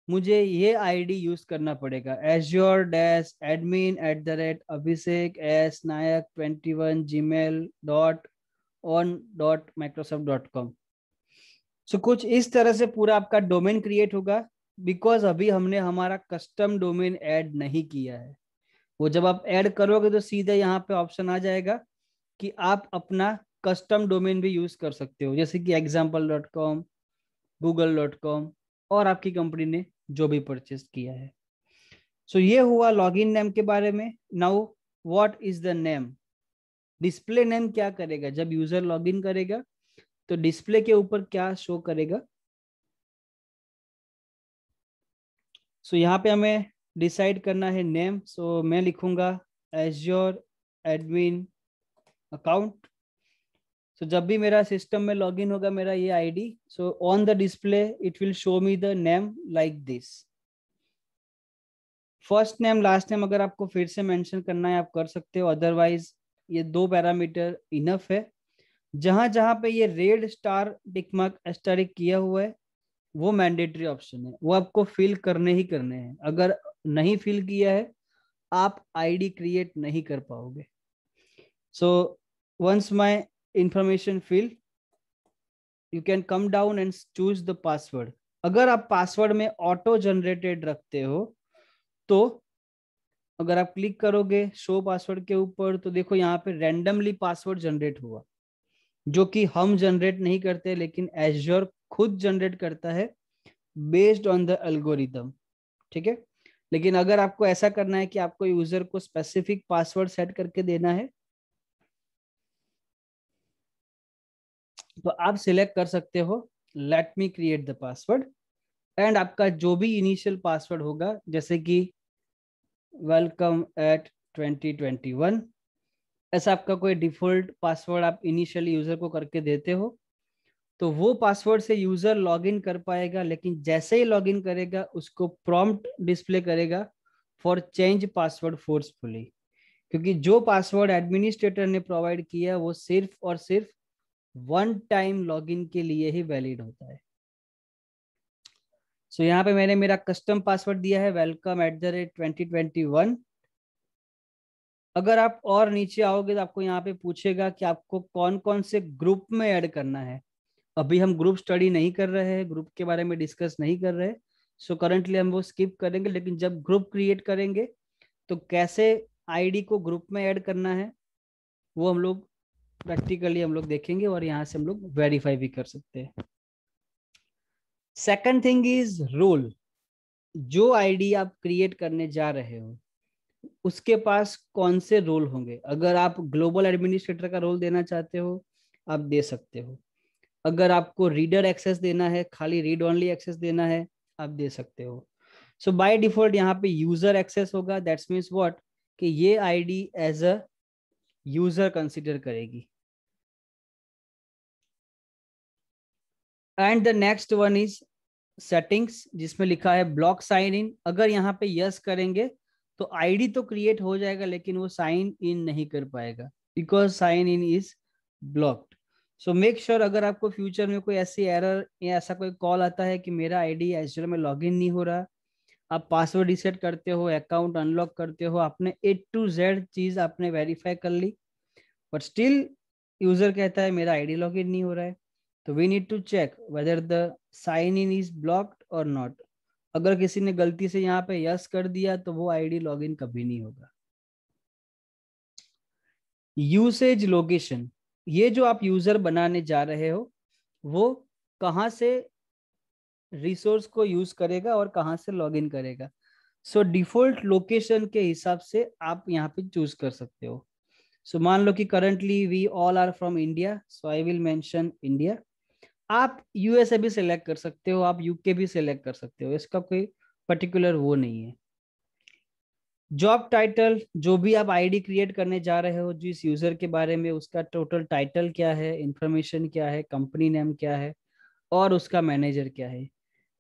मुझे ये आईडी यूज करना पड़ेगा Azure dash admin at the rate Abhishek S Nayak twenty one Gmail dot on dot Microsoft dot com so so, कुछ इस तरह से पूरा आपका डोमेन क्रिएट होगा बिकॉज अभी हमने हमारा कस्टम डोमेन ऐड नहीं किया है वो जब आप ऐड करोगे तो सीधे यहाँ पे ऑप्शन आ जाएगा कि आप अपना कस्टम डोमेन भी यूज कर सकते हो जैसे कि example dot com Google dot com और आपकी कंपनी ने जो भी परचेस किया है सो so, ये हुआ लॉग इन नेम के बारे में now what is the name display name क्या करेगा जब यूजर लॉग इन करेगा तो डिस्प्ले के ऊपर क्या शो करेगा सो so, यहाँ पे हमें डिसाइड करना है नेम सो so, मैं लिखूंगा Azure admin account so जब भी मेरा सिस्टम में लॉगिन होगा मेरा ये ID so on the display it will show me the name like this first name last name अगर आपको फिर से मेंशन करना है आप कर सकते हो अदरवाइज ये दो पैरामीटर इनफ है जहां जहां पे ये रेड स्टार टिकमार्क एस्टारिक किया हुआ है वो मैंडेटरी ऑप्शन है वो आपको फिल करने ही करने हैं अगर नहीं फिल किया है आप आईडी क्रिएट नहीं कर पाओगे so once my information fill you can come down and choose the password अगर आप पासवर्ड में ऑटो जनरेटेड रखते हो तो अगर आप क्लिक करोगे शो पासवर्ड के ऊपर तो देखो यहाँ पे रैंडमली पासवर्ड जनरेट हुआ जो कि हम जनरेट नहीं करते लेकिन एजर खुद जनरेट करता है बेस्ड ऑन द एल्गोरिदम ठीक है लेकिन अगर आपको ऐसा करना है कि आपको यूजर को स्पेसिफिक पासवर्ड सेट करके देना है तो आप सिलेक्ट कर सकते हो let me create the password and आपका जो भी इनिशियल पासवर्ड होगा जैसे कि वेलकम एट 2021 ऐसा आपका कोई डिफॉल्ट पासवर्ड आप इनिशियली यूजर को करके देते हो तो वो पासवर्ड से यूजर लॉगिन कर पाएगा लेकिन जैसे ही लॉगिन करेगा उसको प्रॉम्प्ट डिस्प्ले करेगा फॉर चेंज पासवर्ड फोर्सफुली क्योंकि जो पासवर्ड एडमिनिस्ट्रेटर ने प्रोवाइड किया वो सिर्फ और सिर्फ वन टाइम लॉगिन के लिए ही वैलिड होता है सो so, यहाँ पे मैंने मेरा कस्टम पासवर्ड दिया है welcome at the rate twenty twenty one अगर आप और नीचे आओगे तो आपको यहाँ पे पूछेगा कि आपको कौन कौन से ग्रुप में ऐड करना है अभी हम ग्रुप स्टडी नहीं कर रहे हैं ग्रुप के बारे में डिस्कस नहीं कर रहे सो so करंटली हम वो स्किप करेंगे लेकिन जब ग्रुप क्रिएट करेंगे तो कैसे आईडी को ग्रुप में ऐड करना है वो हम लोग प्रैक्टिकली हम लोग देखेंगे और यहाँ से हम लोग वेरीफाई भी कर सकते हैं सेकेंड थिंग इज रोल जो आईडी आप क्रिएट करने जा रहे हो उसके पास कौन से रोल होंगे अगर आप ग्लोबल एडमिनिस्ट्रेटर का रोल देना चाहते हो आप दे सकते हो अगर आपको रीडर एक्सेस देना है खाली रीड ऑनली एक्सेस देना है आप दे सकते हो सो बाय डिफॉल्ट यहाँ पे यूजर एक्सेस होगा दैट्स मीन्स वॉट कि ये I D as a user consider करेगी and the next one is settings जिसमें लिखा है ब्लॉक साइन इन अगर यहाँ पे यस yes करेंगे तो आईडी तो क्रिएट हो जाएगा लेकिन वो साइन इन नहीं कर पाएगा because sign in is blocked so make sure अगर आपको फ्यूचर में कोई ऐसी एरर या ऐसा कोई कॉल आता है कि मेरा आईडी डी में इन नहीं हो रहा आप पासवर्ड रिसेट करते हो अकाउंट अनलॉक करते हो आपने ए टू जेड चीज आपने वेरीफाई कर ली बट स्टिल यूजर कहता है मेरा आईडी लॉगिन नहीं हो रहा है तो we need to check whether the sign in is blocked और नॉट अगर किसी ने गलती से यहाँ पे यस कर दिया तो वो आईडी लॉगिन कभी नहीं होगा यूसेज लोकेशन ये जो आप यूजर बनाने जा रहे हो वो कहाँ से रिसोर्स को यूज करेगा और कहाँ से लॉगिन करेगा सो डिफॉल्ट लोकेशन के हिसाब से आप यहाँ पे चूज कर सकते हो सो so, मान लो कि currently we all are from India so I will mention India आप यूएसए भी सिलेक्ट कर सकते हो आप यूके भी सिलेक्ट कर सकते हो इसका कोई पर्टिकुलर वो नहीं है जॉब टाइटल जो भी आप आईडी क्रिएट करने जा रहे हो जिस यूजर के बारे में उसका टोटल टाइटल क्या है इंफॉर्मेशन क्या है कंपनी नेम क्या है और उसका मैनेजर क्या है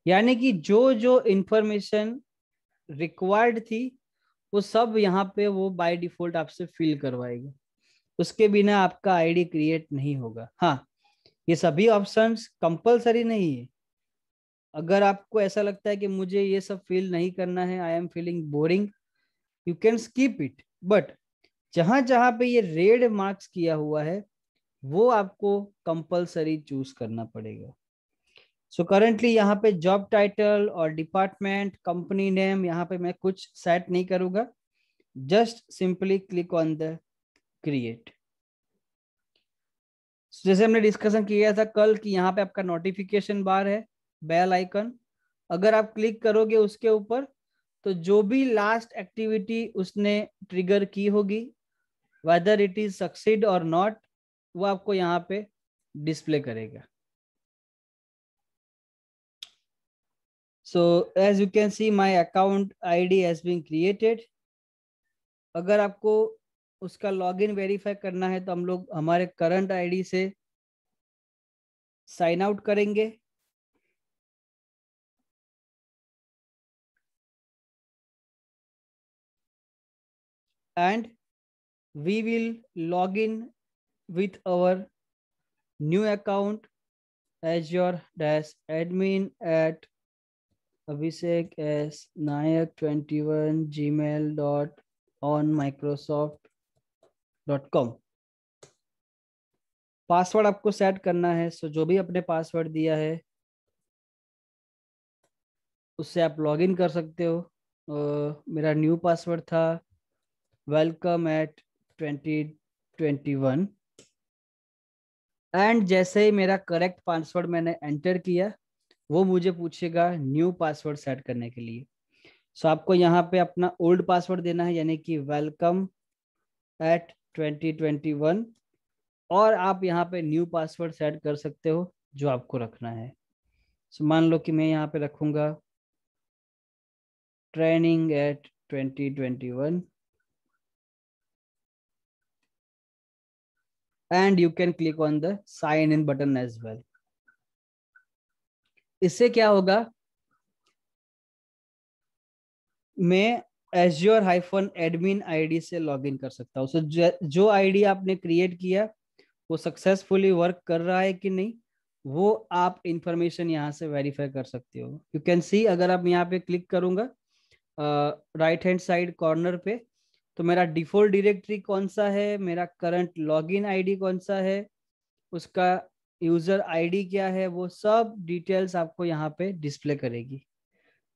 यानी कि जो जो इंफॉर्मेशन रिक्वायर्ड थी वो सब यहाँ पे वो बाय डिफॉल्ट आपसे फिल करवाएगा उसके बिना आपका आईडी क्रिएट नहीं होगा हाँ ये सभी ऑप्शन कंपलसरी नहीं है अगर आपको ऐसा लगता है कि मुझे ये सब फील नहीं करना है I am feeling boring you can skip it but जहां जहां पे ये रेड मार्क्स किया हुआ है वो आपको कंपलसरी चूज करना पड़ेगा सो करेंटली यहाँ पे जॉब टाइटल और डिपार्टमेंट कंपनी नेम यहाँ पे मैं कुछ सेट नहीं करूँगा just simply click on the create तो जैसे हमने डिस्कशन किया था कल कि यहाँ पे आपका नोटिफिकेशन बार है बेल आइकन अगर आप क्लिक करोगे उसके ऊपर तो जो भी लास्ट एक्टिविटी उसने ट्रिगर की होगी वेदर इट इज सक्सीड और नॉट वो आपको यहाँ पे डिस्प्ले करेगा so as you can see my account I D has been created अगर आपको उसका लॉग इन वेरीफाई करना है तो हम लोग हमारे करंट आईडी से साइन आउट करेंगे and we will log in with our new account Azure dash admin at Abhishek S Nayak twenty one Gmail dot on Microsoft dot com password आपको सेट करना है सो जो भी आपने पासवर्ड दिया है उससे आप लॉगिन कर सकते हो uh, मेरा न्यू पासवर्ड था welcome at twenty twenty one and जैसे ही मेरा करेक्ट पासवर्ड मैंने एंटर किया वो मुझे पूछेगा न्यू पासवर्ड सेट करने के लिए सो so, आपको यहाँ पे अपना ओल्ड पासवर्ड देना है यानी कि वेलकम एट 2021 और आप यहाँ पे न्यू पासवर्ड सेट कर सकते हो जो आपको रखना है सो मान लो कि मैं यहाँ पे रखूंगा training at 2021 and you can click on the sign in button as well इससे क्या होगा मैं एज्योर हाइफन एडमिन आईडी से लॉगिन कर सकता हूँ so, जो, आई आईडी आपने क्रिएट किया वो सक्सेसफुली वर्क कर रहा है कि नहीं वो आप इंफॉर्मेशन यहाँ से वेरीफाई कर सकते हो यू कैन सी अगर आप यहाँ पे क्लिक करूँगा राइट हैंड साइड कॉर्नर पे तो मेरा डिफॉल्ट डिरेक्टरी कौन सा है मेरा करंट लॉगिन आईडी कौन सा है उसका यूजर आईडी क्या है वो सब डिटेल्स आपको यहाँ पे डिस्प्ले करेगी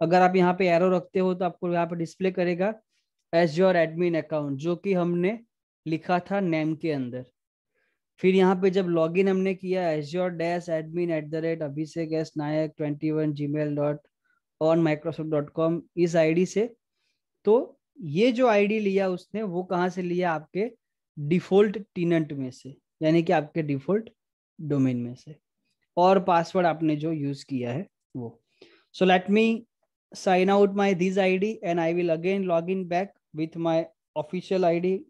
अगर आप यहाँ पे एरो रखते हो तो आपको यहाँ पे डिस्प्ले करेगा एज योर एडमिन अकाउंट जो कि हमने लिखा था नेम के अंदर फिर यहाँ पे जब लॉग हमने किया Azure dash admin at the rate Abhishek S Nayak twenty one Gmail dot on Microsoft dot com इस आई से तो ये जो आई लिया उसने वो कहाँ से लिया आपके डिफॉल्ट टीनेंट में से यानी कि आपके डिफॉल्ट डोमेन में से और पासवर्ड आपने जो यूज किया है वो so let me sign out my this id and i will again login back with my official id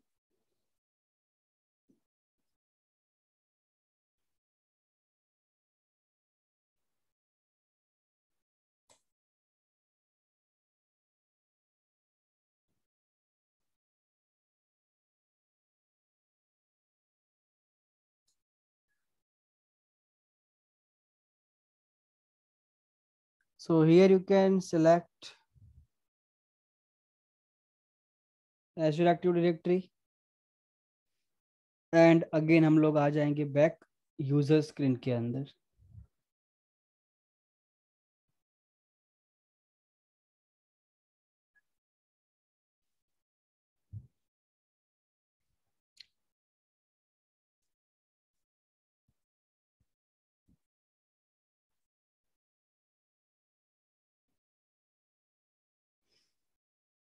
So here you can select Azure Active Directory. and again हम लोग आ जाएंगे back user screen के अंदर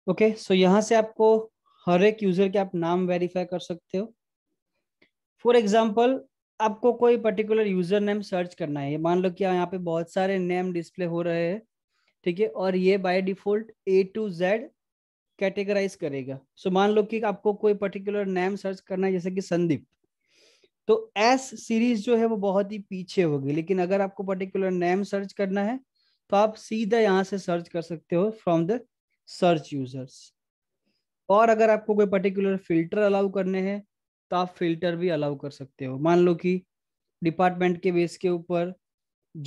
ओके okay, सो so यहाँ से आपको हर एक यूजर के आप नाम वेरीफाई कर सकते हो फॉर एग्जाम्पल आपको कोई पर्टिकुलर यूजर नेम सर्च करना है मान लो कि यहाँ पे बहुत सारे नेम डिस्प्ले हो रहे हैं ठीक है और ये by default A to Z categorize करेगा सो so, मान लो कि आपको कोई पर्टिकुलर नेम सर्च करना है जैसे कि संदीप तो एस सीरीज जो है वो बहुत ही पीछे होगी लेकिन अगर आपको पर्टिकुलर नेम सर्च करना है तो आप सीधा यहाँ से सर्च कर सकते हो फ्रॉम द सर्च यूजर्स और अगर आपको कोई पर्टिकुलर फिल्टर अलाउ करने हैं तो आप फिल्टर भी अलाउ कर सकते हो मान लो कि डिपार्टमेंट के बेस के ऊपर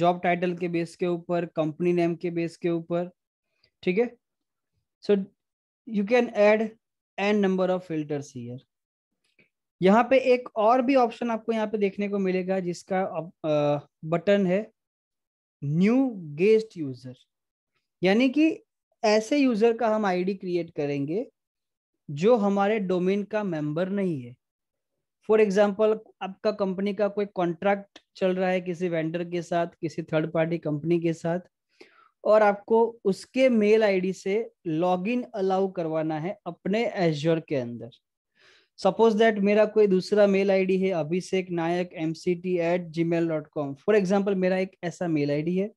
जॉब टाइटल के बेस के ऊपर कंपनी नेम के बेस के ऊपर ठीक है so you can add an number of filters here यहाँ पे एक और भी ऑप्शन आपको यहाँ पे देखने को मिलेगा जिसका बटन है न्यू गेस्ट यूजर यानी कि ऐसे यूजर का हम आईडी क्रिएट करेंगे जो हमारे डोमेन का मेंबर नहीं है फॉर एग्जाम्पल आपका कंपनी का कोई कॉन्ट्रैक्ट चल रहा है किसी वेंडर के साथ किसी थर्ड पार्टी कंपनी के साथ और आपको उसके मेल आईडी से लॉगिन अलाउ करवाना है अपने एजर के अंदर सपोज दैट मेरा कोई दूसरा मेल आईडी है Abhishek Nayak M C T at Gmail dot com for example मेरा एक ऐसा मेल आईडी है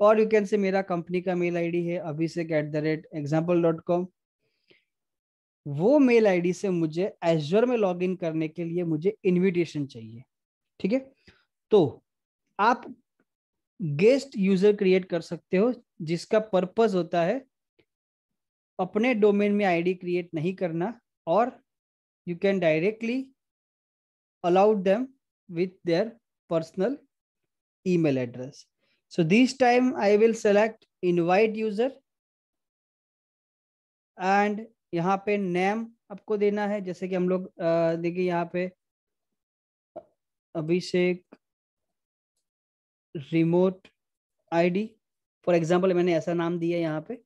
और यू कैन से मेरा कंपनी का मेल आईडी है Abhishek at the rate example dot com वो मेल आईडी से मुझे एजर में लॉग इन करने के लिए मुझे इनविटेशन चाहिए ठीक है तो आप गेस्ट यूजर क्रिएट कर सकते हो जिसका पर्पज होता है अपने डोमेन में आईडी क्रिएट नहीं करना और you can directly allowed them with their personal email address So this time I will select invite user and यहाँ पे नेम आपको देना है जैसे कि हम लोग देखिए यहाँ पे Abhishek remote ID for example मैंने ऐसा नाम दिया यहाँ पे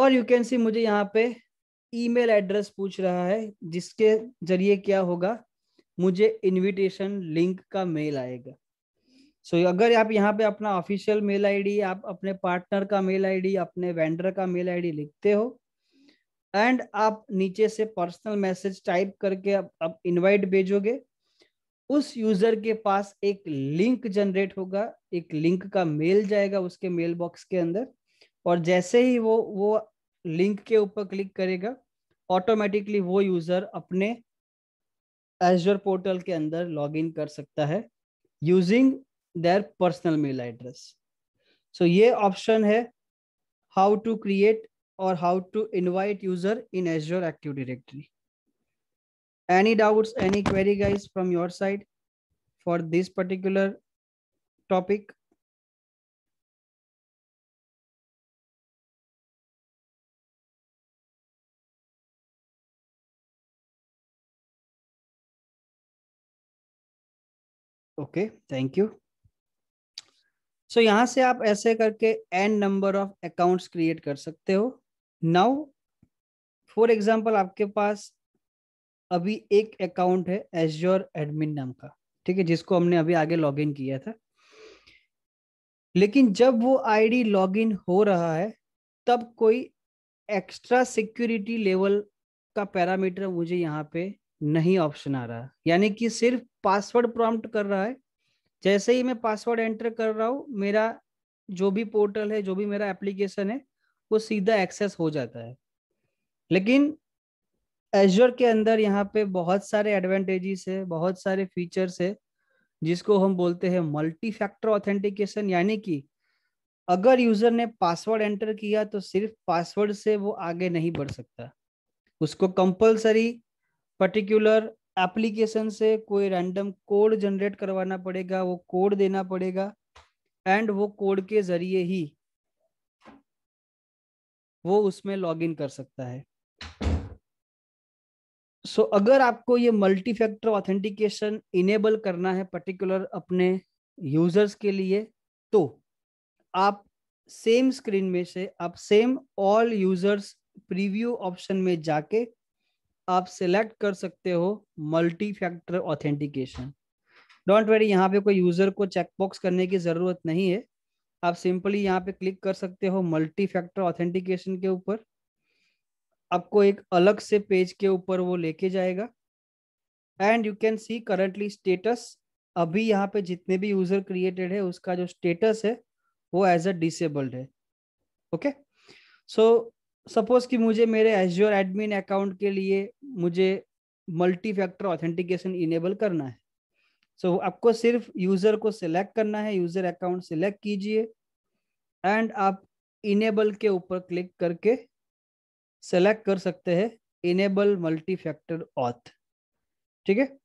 और यू कैन सी मुझे यहाँ पे ईमेल एड्रेस पूछ रहा है जिसके जरिए क्या होगा मुझे इनविटेशन लिंक का मेल आएगा सो so, अगर आप यहाँ पे अपना ऑफिशियल मेल आईडी आप अपने पार्टनर का मेल आईडी अपने वेंडर का मेल आईडी लिखते हो एंड आप नीचे से पर्सनल मैसेज टाइप करके आप, इनवाइट भेजोगे उस यूजर के पास एक लिंक जनरेट होगा एक लिंक का मेल जाएगा उसके मेल बॉक्स के अंदर और जैसे ही वो वो लिंक के ऊपर क्लिक करेगा ऑटोमेटिकली वो यूजर अपने एजर पोर्टल के अंदर लॉग कर सकता है using their personal mail address. So ये option है how to create or how to invite user in Azure Active Directory. Any doubts, any query guys from your side for this particular topic? Okay, thank you. So so, यहाँ से आप ऐसे करके an number of accounts create कर सकते हो नाउ फॉर एग्जाम्पल आपके पास अभी एक अकाउंट है एज्योर एडमिन नाम का ठीक है जिसको हमने अभी आगे लॉगिन किया था लेकिन जब वो आईडी लॉगिन हो रहा है तब कोई एक्स्ट्रा सिक्योरिटी लेवल का पैरामीटर मुझे यहाँ पे नहीं ऑप्शन आ रहा यानी कि सिर्फ पासवर्ड प्रॉम्प्ट कर रहा है जैसे ही मैं पासवर्ड एंटर कर रहा हूँ मेरा जो भी पोर्टल है जो भी मेरा एप्लीकेशन है वो सीधा एक्सेस हो जाता है लेकिन एजर के अंदर यहाँ पे बहुत सारे एडवांटेजेस है बहुत सारे फीचर्स है जिसको हम बोलते हैं मल्टी फैक्टर ऑथेंटिकेशन यानी कि अगर यूजर ने पासवर्ड एंटर किया तो सिर्फ पासवर्ड से वो आगे नहीं बढ़ सकता उसको कंपलसरी पर्टिकुलर एप्लीकेशन से कोई रैंडम कोड जनरेट करवाना पड़ेगा वो कोड देना पड़ेगा एंड वो कोड के जरिए ही वो उसमें लॉग इन कर सकता है सो so, अगर आपको ये मल्टी फैक्टर ऑथेंटिकेशन इनेबल करना है पर्टिकुलर अपने यूजर्स के लिए तो आप सेम स्क्रीन में से आप same all users preview option में जाके आप सिलेक्ट कर सकते हो multi factor authentication don't worry यहाँ पे कोई यूजर को चेकबॉक्स करने की जरूरत नहीं है आप सिंपली यहाँ पे क्लिक कर सकते हो मल्टी फैक्टर ऑथेंटिकेशन के ऊपर आपको एक अलग से पेज के ऊपर वो लेके जाएगा and you can see currently status अभी यहाँ पे जितने भी यूजर क्रिएटेड है उसका जो स्टेटस है वो एज अ डिसेबल्ड है ओके सो सपोज कि मुझे मेरे एजर एडमिन अकाउंट के लिए मुझे मल्टी फैक्टर ऑथेंटिकेशन इनेबल करना है सो so, आपको सिर्फ यूजर को सिलेक्ट करना है यूजर अकाउंट सिलेक्ट कीजिए एंड आप इनेबल के ऊपर क्लिक करके सेलेक्ट कर सकते हैं इनेबल मल्टी फैक्टर ऑथ ठीक है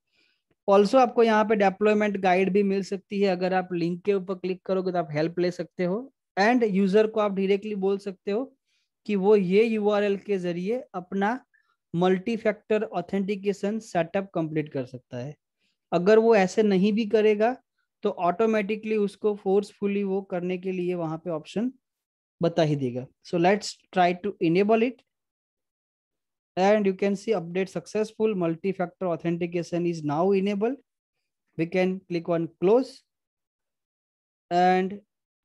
ऑल्सो आपको यहाँ पे डेप्लॉयमेंट गाइड भी मिल सकती है अगर आप लिंक के ऊपर क्लिक करोगे तो आप हेल्प ले सकते हो एंड यूजर को आप डायरेक्टली बोल सकते हो कि वो ये यूआरएल के जरिए अपना multi factor authentication setup complete कर सकता है अगर वो ऐसे नहीं भी करेगा तो ऑटोमेटिकली उसको फोर्सफुली वो करने के लिए वहां पे ऑप्शन बता ही देगा so let's try to enable it and you can see update successful multi factor authentication is now enable we can click on close and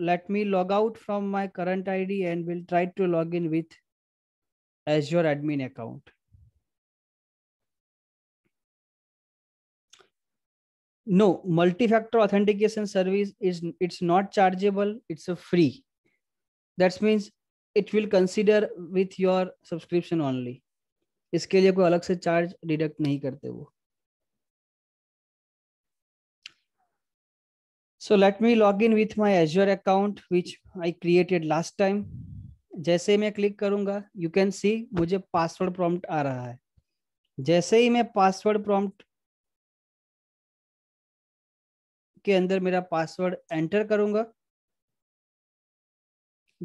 let me log out from my current id and will try to log in with azure admin account no multi-factor authentication service is it's not chargeable it's a free that means it will consider with your subscription only इसके लिए कोई अलग से चार्ज डिडक्ट नहीं करते वो so let me log in with my Azure account which I created last time जैसे ही मैं क्लिक करूंगा यू कैन सी मुझे पासवर्ड प्रॉम्प्ट आ रहा है जैसे ही मैं पासवर्ड प्रॉम्प्ट के अंदर मेरा पासवर्ड एंटर करूंगा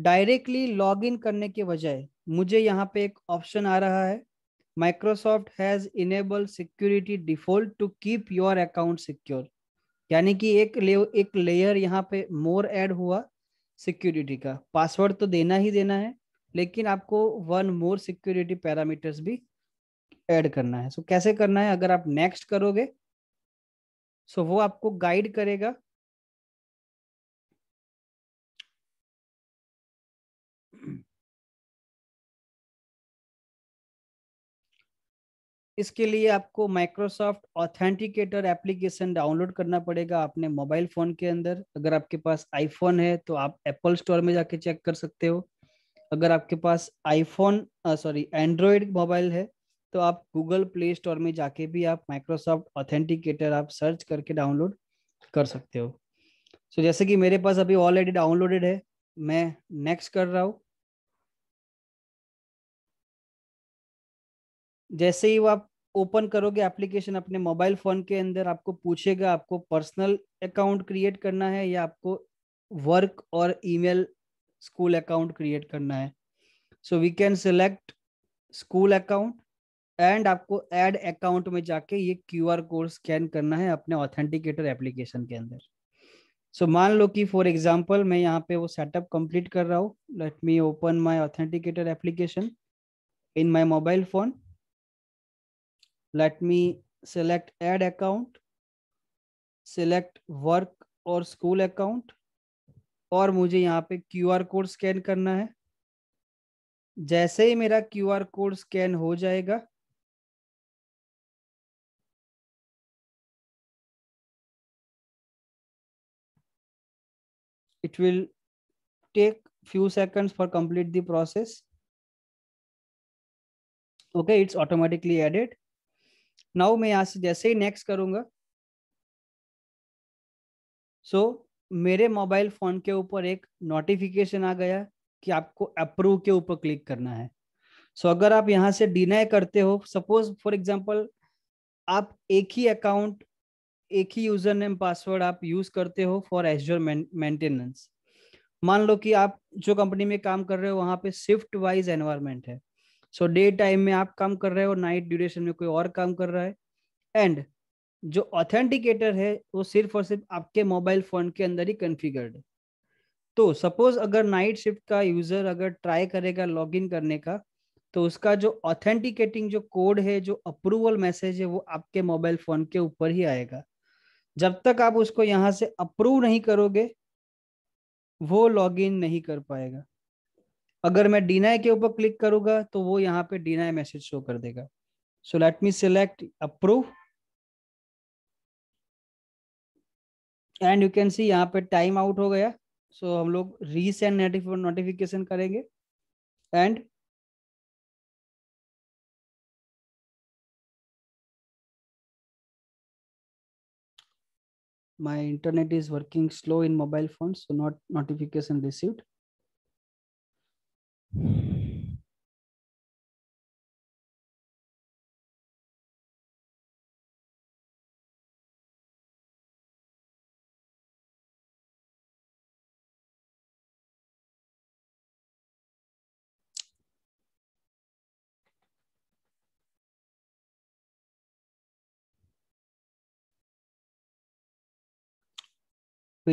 डायरेक्टली लॉग इन करने के बजाय मुझे यहाँ पे एक ऑप्शन आ रहा है Microsoft has enable security default to keep your account secure यानी कि एक ले, एक लेयर यहाँ पे मोर ऐड हुआ सिक्योरिटी का पासवर्ड तो देना ही देना है लेकिन आपको वन मोर सिक्योरिटी पैरामीटर्स भी ऐड करना है सो so, कैसे करना है अगर आप नेक्स्ट करोगे सो so वो आपको गाइड करेगा इसके लिए आपको माइक्रोसॉफ्ट ऑथेंटिकेटर एप्लीकेशन डाउनलोड करना पड़ेगा अपने मोबाइल फ़ोन के अंदर अगर आपके पास आईफोन है तो आप एप्पल स्टोर में जाके चेक कर सकते हो अगर आपके पास आईफोन सॉरी एंड्रॉयड मोबाइल है तो आप गूगल प्ले स्टोर में जाके भी आप माइक्रोसॉफ्ट ऑथेंटिकेटर आप सर्च करके डाउनलोड कर सकते हो सो so, जैसे कि मेरे पास अभी ऑलरेडी डाउनलोडेड है मैं नेक्स्ट कर रहा हूँ जैसे ही वो आप ओपन करोगे एप्लीकेशन अपने मोबाइल फोन के अंदर आपको पूछेगा आपको पर्सनल अकाउंट क्रिएट करना है या आपको वर्क और ईमेल स्कूल अकाउंट क्रिएट करना है so we can select school account and आपको एड अकाउंट में जाके ये क्यू आर कोड स्कैन करना है अपने ऑथेंटिकेटर एप्लीकेशन के अंदर सो so, मान लो कि फॉर एग्जाम्पल मैं यहाँ पे वो सेटअप कंप्लीट कर रहा हूँ let me open my authenticator application in my mobile phone let me select add account select work और स्कूल अकाउंट और मुझे यहाँ पे क्यू आर कोड स्कैन करना है जैसे ही मेरा क्यू आर कोड स्कैन हो जाएगा it will take few second for complete the process okay it's automatically added now मैं यहाँ से जैसे ही नेक्स्ट करूंगा सो so, मेरे मोबाइल फ़ोन के ऊपर एक नोटिफिकेशन आ गया कि आपको अप्रूव के ऊपर क्लिक करना है सो so, अगर आप यहाँ से डिनाई करते हो सपोज फॉर एग्जाम्पल आप एक ही अकाउंट एक ही यूजर नेम पासवर्ड आप यूज करते हो फॉर एजर मेंटेनेंस मान लो कि आप जो कंपनी में काम कर रहे हो वहां पे शिफ्ट वाइज एनवायरमेंट है सो डे टाइम में आप काम कर रहे हो नाइट ड्यूरेशन में कोई और काम कर रहा है एंड जो ऑथेंटिकेटर है वो सिर्फ और सिर्फ आपके मोबाइल फोन के अंदर ही कन्फिगर्ड है तो सपोज अगर नाइट शिफ्ट का यूजर अगर ट्राई करेगा इन करने का तो उसका जो ऑथेंटिकेटिंग जो कोड है जो अप्रूवल मैसेज है वो आपके मोबाइल फोन के ऊपर ही आएगा जब तक आप उसको यहाँ से अप्रूव नहीं करोगे वो लॉगिन नहीं कर पाएगा अगर मैं डीनाई के ऊपर क्लिक करूंगा तो वो यहाँ पे डीनाई मैसेज शो कर देगा so let me select approve and you can see यहाँ पे टाइम आउट हो गया सो so, हम लोग रीसेंड नोटिफिकेशन करेंगे and my internet is working slow in mobile phone so not notification received we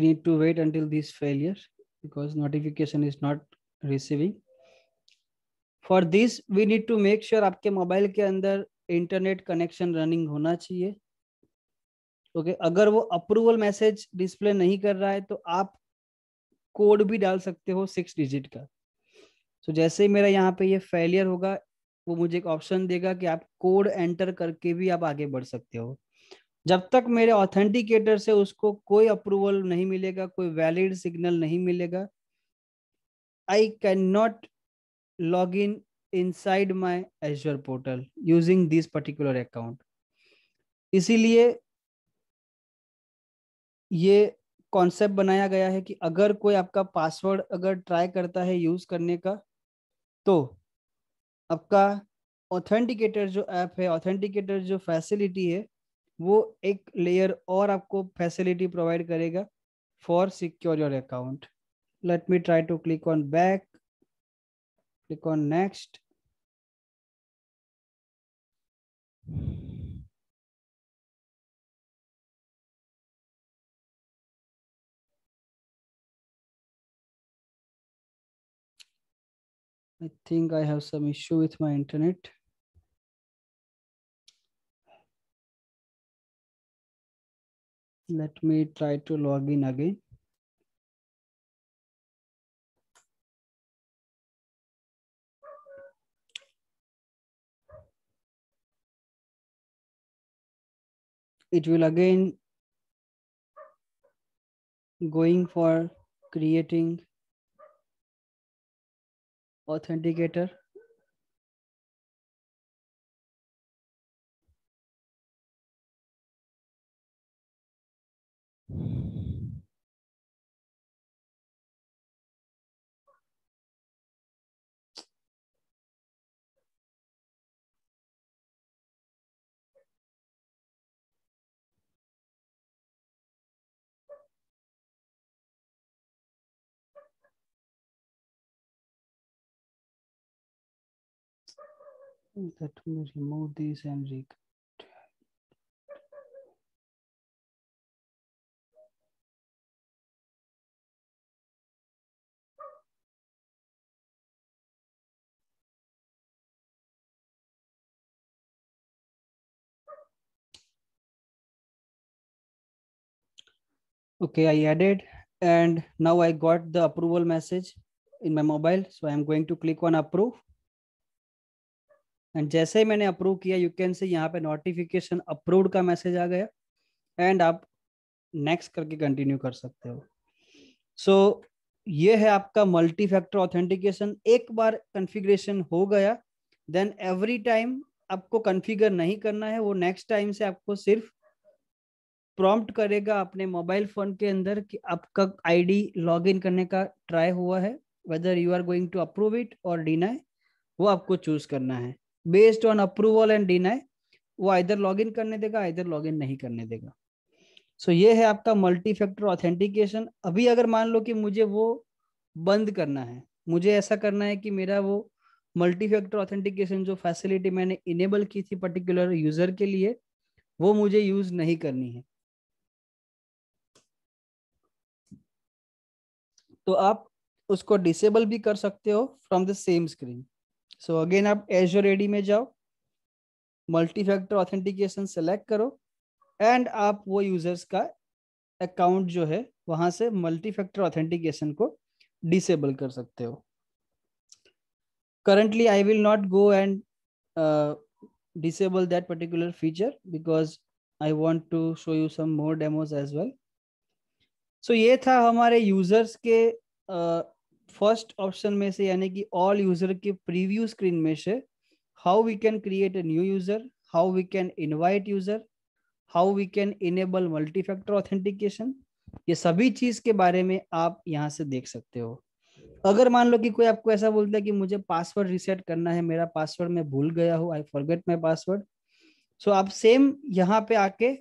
need to wait until this failure because notification is not receiving for this we need to make sure आपके मोबाइल के अंदर इंटरनेट कनेक्शन रनिंग होना चाहिए ओके okay, अगर वो अप्रूवल मैसेज डिस्प्ले नहीं कर रहा है तो आप कोड भी डाल सकते हो सिक्स डिजिट का तो so, जैसे ही मेरा यहाँ पे ये फेलियर होगा वो मुझे एक ऑप्शन देगा कि आप कोड एंटर करके भी आप आगे बढ़ सकते हो जब तक मेरे ऑथेंटिकेटर से उसको कोई अप्रूवल नहीं मिलेगा कोई वैलिड सिग्नल नहीं मिलेगा I can not log in inside my azure portal using this particular account इसीलिए ये कॉन्सेप्ट बनाया गया है कि अगर कोई आपका पासवर्ड अगर ट्राई करता है यूज करने का तो आपका ऑथेंटिकेटर जो ऐप है ऑथेंटिकेटर जो फैसिलिटी है वो एक लेयर और आपको फैसिलिटी प्रोवाइड करेगा for secure your account let me try to click on back Click on next. I think I have some issue with my internet. Let me try to log in again. it will again going for creating authenticator that me remove this and re okay i added and now i got the approval message in my mobile so i'm going to click on approve and जैसे ही मैंने अप्रूव किया यू कैन से यहाँ पे नोटिफिकेशन अप्रूव का मैसेज आ गया एंड आप नेक्स्ट करके कंटिन्यू कर सकते हो सो so, ये है आपका मल्टी फैक्टर ऑथेंटिकेशन एक बार कन्फिग्रेशन हो गया देन एवरी टाइम आपको कन्फिगर नहीं करना है वो नेक्स्ट टाइम से आपको सिर्फ प्रॉम्प्ट करेगा अपने मोबाइल फोन के अंदर कि आपका आईडी लॉगिन करने का ट्राई हुआ है whether you are going to approve it और डिनाई वो आपको चूज करना है based on approval and deny वो आइधर लॉगिन करने देगा आइधर लॉगिन नहीं करने देगा सो so, ये है आपका मल्टी फैक्टर ऑथेंटिकेशन अभी अगर मान लो कि मुझे वो बंद करना है मुझे ऐसा करना है कि मेरा वो मल्टी फैक्टर ऑथेंटिकेशन जो फैसिलिटी मैंने इनेबल की थी पर्टिकुलर यूजर के लिए वो मुझे यूज नहीं करनी है तो आप उसको डिसेबल भी कर सकते हो from the same screen so again आप एजर एडी में जाओ मल्टी फैक्टर ऑथेंटिकेशन सेलेक्ट करो एंड आप वो यूजर्स का अकाउंट जो है वहां से मल्टीफैक्टर ऑथेंटिकेशन को डिसेबल कर सकते हो currently I will not go and disable that particular feature because I want to show you some more demos as well so ये था हमारे यूजर्स के uh, फर्स्ट ऑप्शन में से यानी कि ऑल यूजर के प्रीव्यू स्क्रीन में से how we can create a new user how we can invite user how we can enable multi factor authentication ये सभी चीज के बारे में आप यहाँ से देख सकते हो अगर मान लो कि कोई आपको ऐसा बोलता है कि मुझे पासवर्ड रिसेट करना है मेरा पासवर्ड मैं भूल गया हूँ आई फॉरगेट माई पासवर्ड सो आप सेम यहाँ पे आके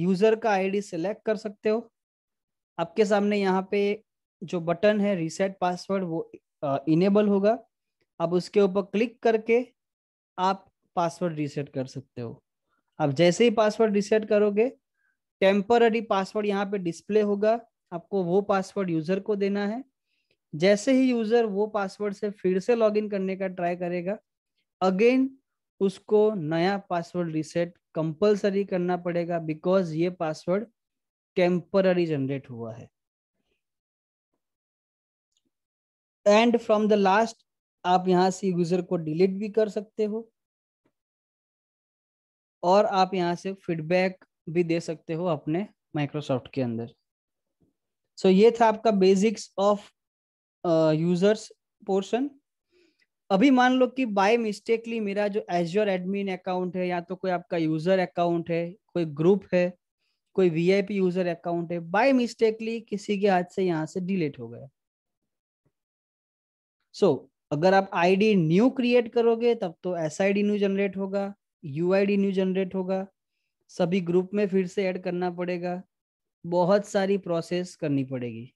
यूजर का आईडी सेलेक्ट कर सकते हो आपके सामने यहाँ पे जो बटन है रीसेट पासवर्ड वो इनेबल होगा अब उसके ऊपर क्लिक करके आप पासवर्ड रीसेट कर सकते हो आप जैसे ही पासवर्ड रीसेट करोगे टेम्पररी पासवर्ड यहाँ पे डिस्प्ले होगा आपको वो पासवर्ड यूजर को देना है जैसे ही यूजर वो पासवर्ड से फिर से लॉगिन करने का ट्राई करेगा अगेन उसको नया पासवर्ड रीसेट कंपलसरी करना पड़ेगा बिकॉज ये पासवर्ड टेम्पररी जनरेट हुआ है एंड फ्रॉम द लास्ट आप यहाँ से यूजर को डिलीट भी कर सकते हो और आप यहाँ से फीडबैक भी दे सकते हो अपने माइक्रोसॉफ्ट के अंदर सो so, ये था आपका बेसिक्स ऑफ यूजर्स पोर्शन अभी मान लो कि बाय मिस्टेकली मेरा जो एजर एडमिन अकाउंट है या तो कोई आपका यूजर अकाउंट है कोई ग्रुप है कोई वीआईपी यूजर अकाउंट है बाय मिस्टेकली किसी के हाथ से यहाँ से डिलीट हो गया सो so, अगर आप आईडी न्यू क्रिएट करोगे तब तो S I D new generate होगा U I D new generate होगा सभी ग्रुप में फिर से ऐड करना पड़ेगा बहुत सारी प्रोसेस करनी पड़ेगी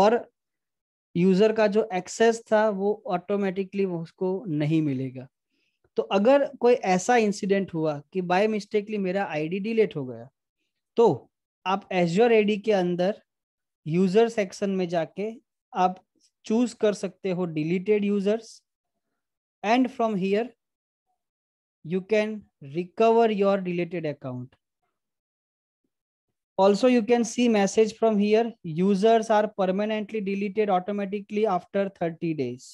और यूजर का जो एक्सेस था वो ऑटोमेटिकली उसको नहीं मिलेगा तो अगर कोई ऐसा इंसिडेंट हुआ कि बाय मिस्टेकली मेरा आईडी डिलीट हो गया तो आप एजर डी के अंदर यूजर सेक्शन में जाके आप चूज कर सकते हो deleted users and from here you can recover your deleted account also you can see message from here users are permanently deleted automatically after thirty days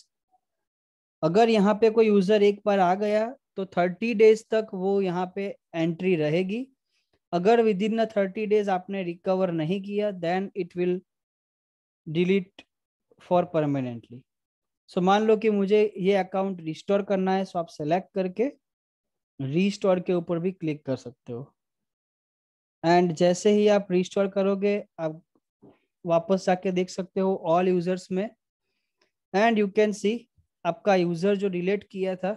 अगर यहाँ पे कोई यूजर एक बार आ गया तो थर्टी डेज तक वो यहाँ पे एंट्री रहेगी अगर विद इन थर्टी डेज आपने रिकवर नहीं किया then it will delete for permanently so मान लो कि मुझे ये अकाउंट रिस्टोर करना है सो आप सेलेक्ट करके रिस्टोर के ऊपर भी क्लिक कर सकते हो एंड जैसे ही आप रिस्टोर करोगे आप वापस जाके देख सकते हो ऑल यूजर्स में एंड यू कैन सी आपका यूजर जो रिलेट किया था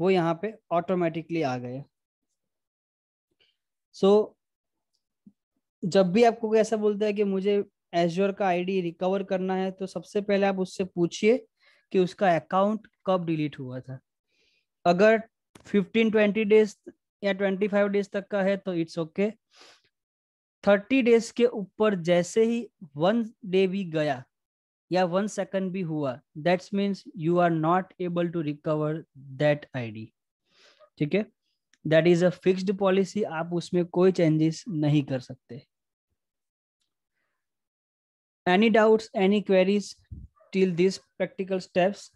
वो यहाँ पे ऑटोमेटिकली आ गया सो so, जब भी आपको ऐसा बोलता है कि मुझे एजर का आईडी रिकवर करना है तो सबसे पहले आप उससे पूछिए कि उसका अकाउंट कब डिलीट हुआ था अगर 15 20 डेज या 25 डेज तक का है तो इट्स ओके थर्टी डेज के ऊपर जैसे ही वन डे भी गया या वन सेकंड भी हुआ that's means you are not able to recover that ID ठीक है that is a fixed policy आप उसमें कोई चेंजेस नहीं कर सकते Any doubts, any queries till these practical steps?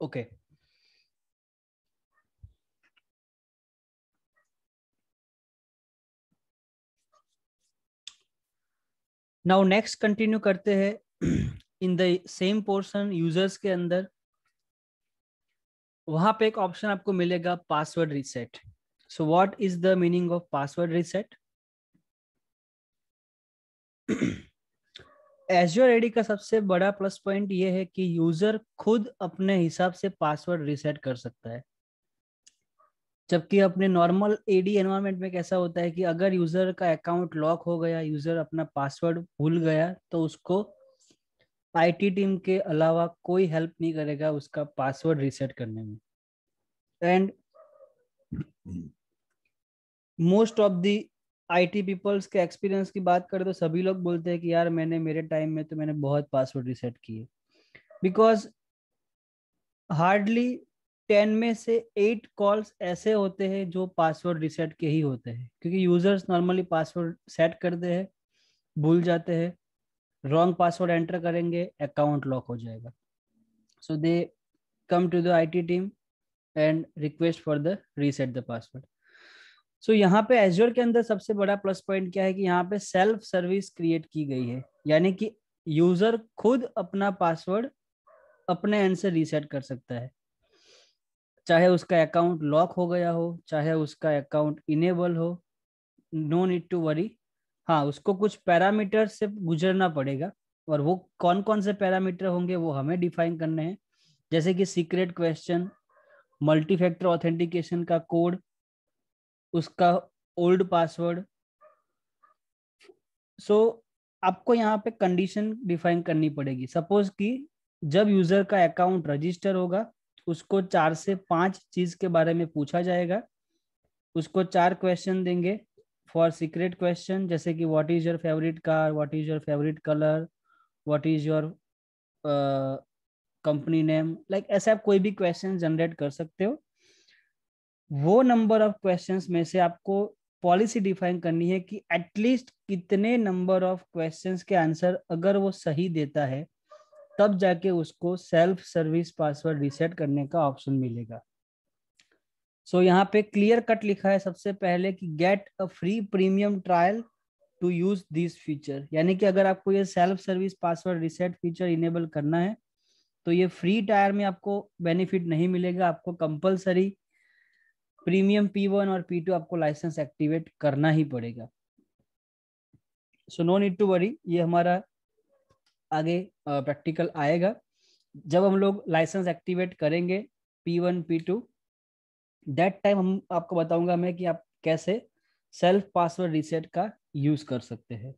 Okay. Now next continue करते हैं in the same portion users के अंदर वहां पे एक ऑप्शन आपको मिलेगा password reset so what is the meaning of password reset Azure AD का सबसे बड़ा प्लस पॉइंट यह है कि यूजर खुद अपने हिसाब से पासवर्ड रीसेट कर सकता है जबकि अपने नॉर्मल एडी एनवायरमेंट में कैसा होता है कि अगर यूजर का अकाउंट लॉक हो गया यूजर अपना पासवर्ड भूल गया तो उसको आईटी टीम के अलावा कोई हेल्प नहीं करेगा उसका पासवर्ड रीसेट करने में and most of the IT peoples के एक्सपीरियंस की बात करें तो सभी लोग बोलते हैं कि यार मैंने मेरे टाइम में तो मैंने बहुत पासवर्ड रीसेट किए बिकॉज हार्डली टेन में से एट कॉल्स ऐसे होते हैं जो पासवर्ड रिसेट के ही होते हैं क्योंकि यूजर्स नॉर्मली पासवर्ड सेट करते हैं भूल जाते हैं रॉन्ग पासवर्ड एंटर करेंगे अकाउंट लॉक हो जाएगा so they come to the IT team and request for the reset the password so यहाँ पे एजर के अंदर सबसे बड़ा प्लस पॉइंट क्या है कि यहाँ पे सेल्फ सर्विस क्रिएट की गई है यानी कि यूजर खुद अपना पासवर्ड अपने एंड से रीसेट कर सकता है चाहे उसका अकाउंट लॉक हो गया हो चाहे उसका अकाउंट इनेबल हो नो नीड टू वरी हाँ उसको कुछ पैरामीटर से गुजरना पड़ेगा और वो कौन कौन से पैरामीटर होंगे वो हमें डिफाइन करने हैं जैसे कि secret question multi factor authentication का कोड उसका ओल्ड पासवर्ड सो आपको यहाँ पे कंडीशन डिफाइन करनी पड़ेगी सपोज कि जब यूजर का अकाउंट रजिस्टर होगा उसको चार से पांच चीज के बारे में पूछा जाएगा उसको चार क्वेश्चन देंगे फॉर सीक्रेट क्वेश्चन जैसे कि what is your favourite car what is your favourite colour what is your company name like ऐसे आप कोई भी क्वेश्चन जनरेट कर सकते हो वो नंबर ऑफ क्वेश्चन में से आपको पॉलिसी डिफाइन करनी है कि एटलीस्ट कितने नंबर ऑफ क्वेश्चन के आंसर अगर वो सही देता है तब जाके उसको सेल्फ सर्विस पासवर्ड रिसेट करने का ऑप्शन मिलेगा सो so, यहाँ पे क्लियर कट लिखा है सबसे पहले कि get a free premium trial to use this feature यानी कि अगर आपको ये self service password reset feature enable करना है तो ये फ्री टायर में आपको बेनिफिट नहीं मिलेगा आपको कंपलसरी प्रीमियम पी वन और पी टू आपको लाइसेंस एक्टिवेट करना ही पड़ेगा so no need to worry ये हमारा आगे प्रैक्टिकल आएगा जब हम लोग लाइसेंस एक्टिवेट करेंगे P one P two that time हम आपको बताऊंगा मैं कि आप कैसे सेल्फ पासवर्ड रीसेट का यूज कर सकते हैं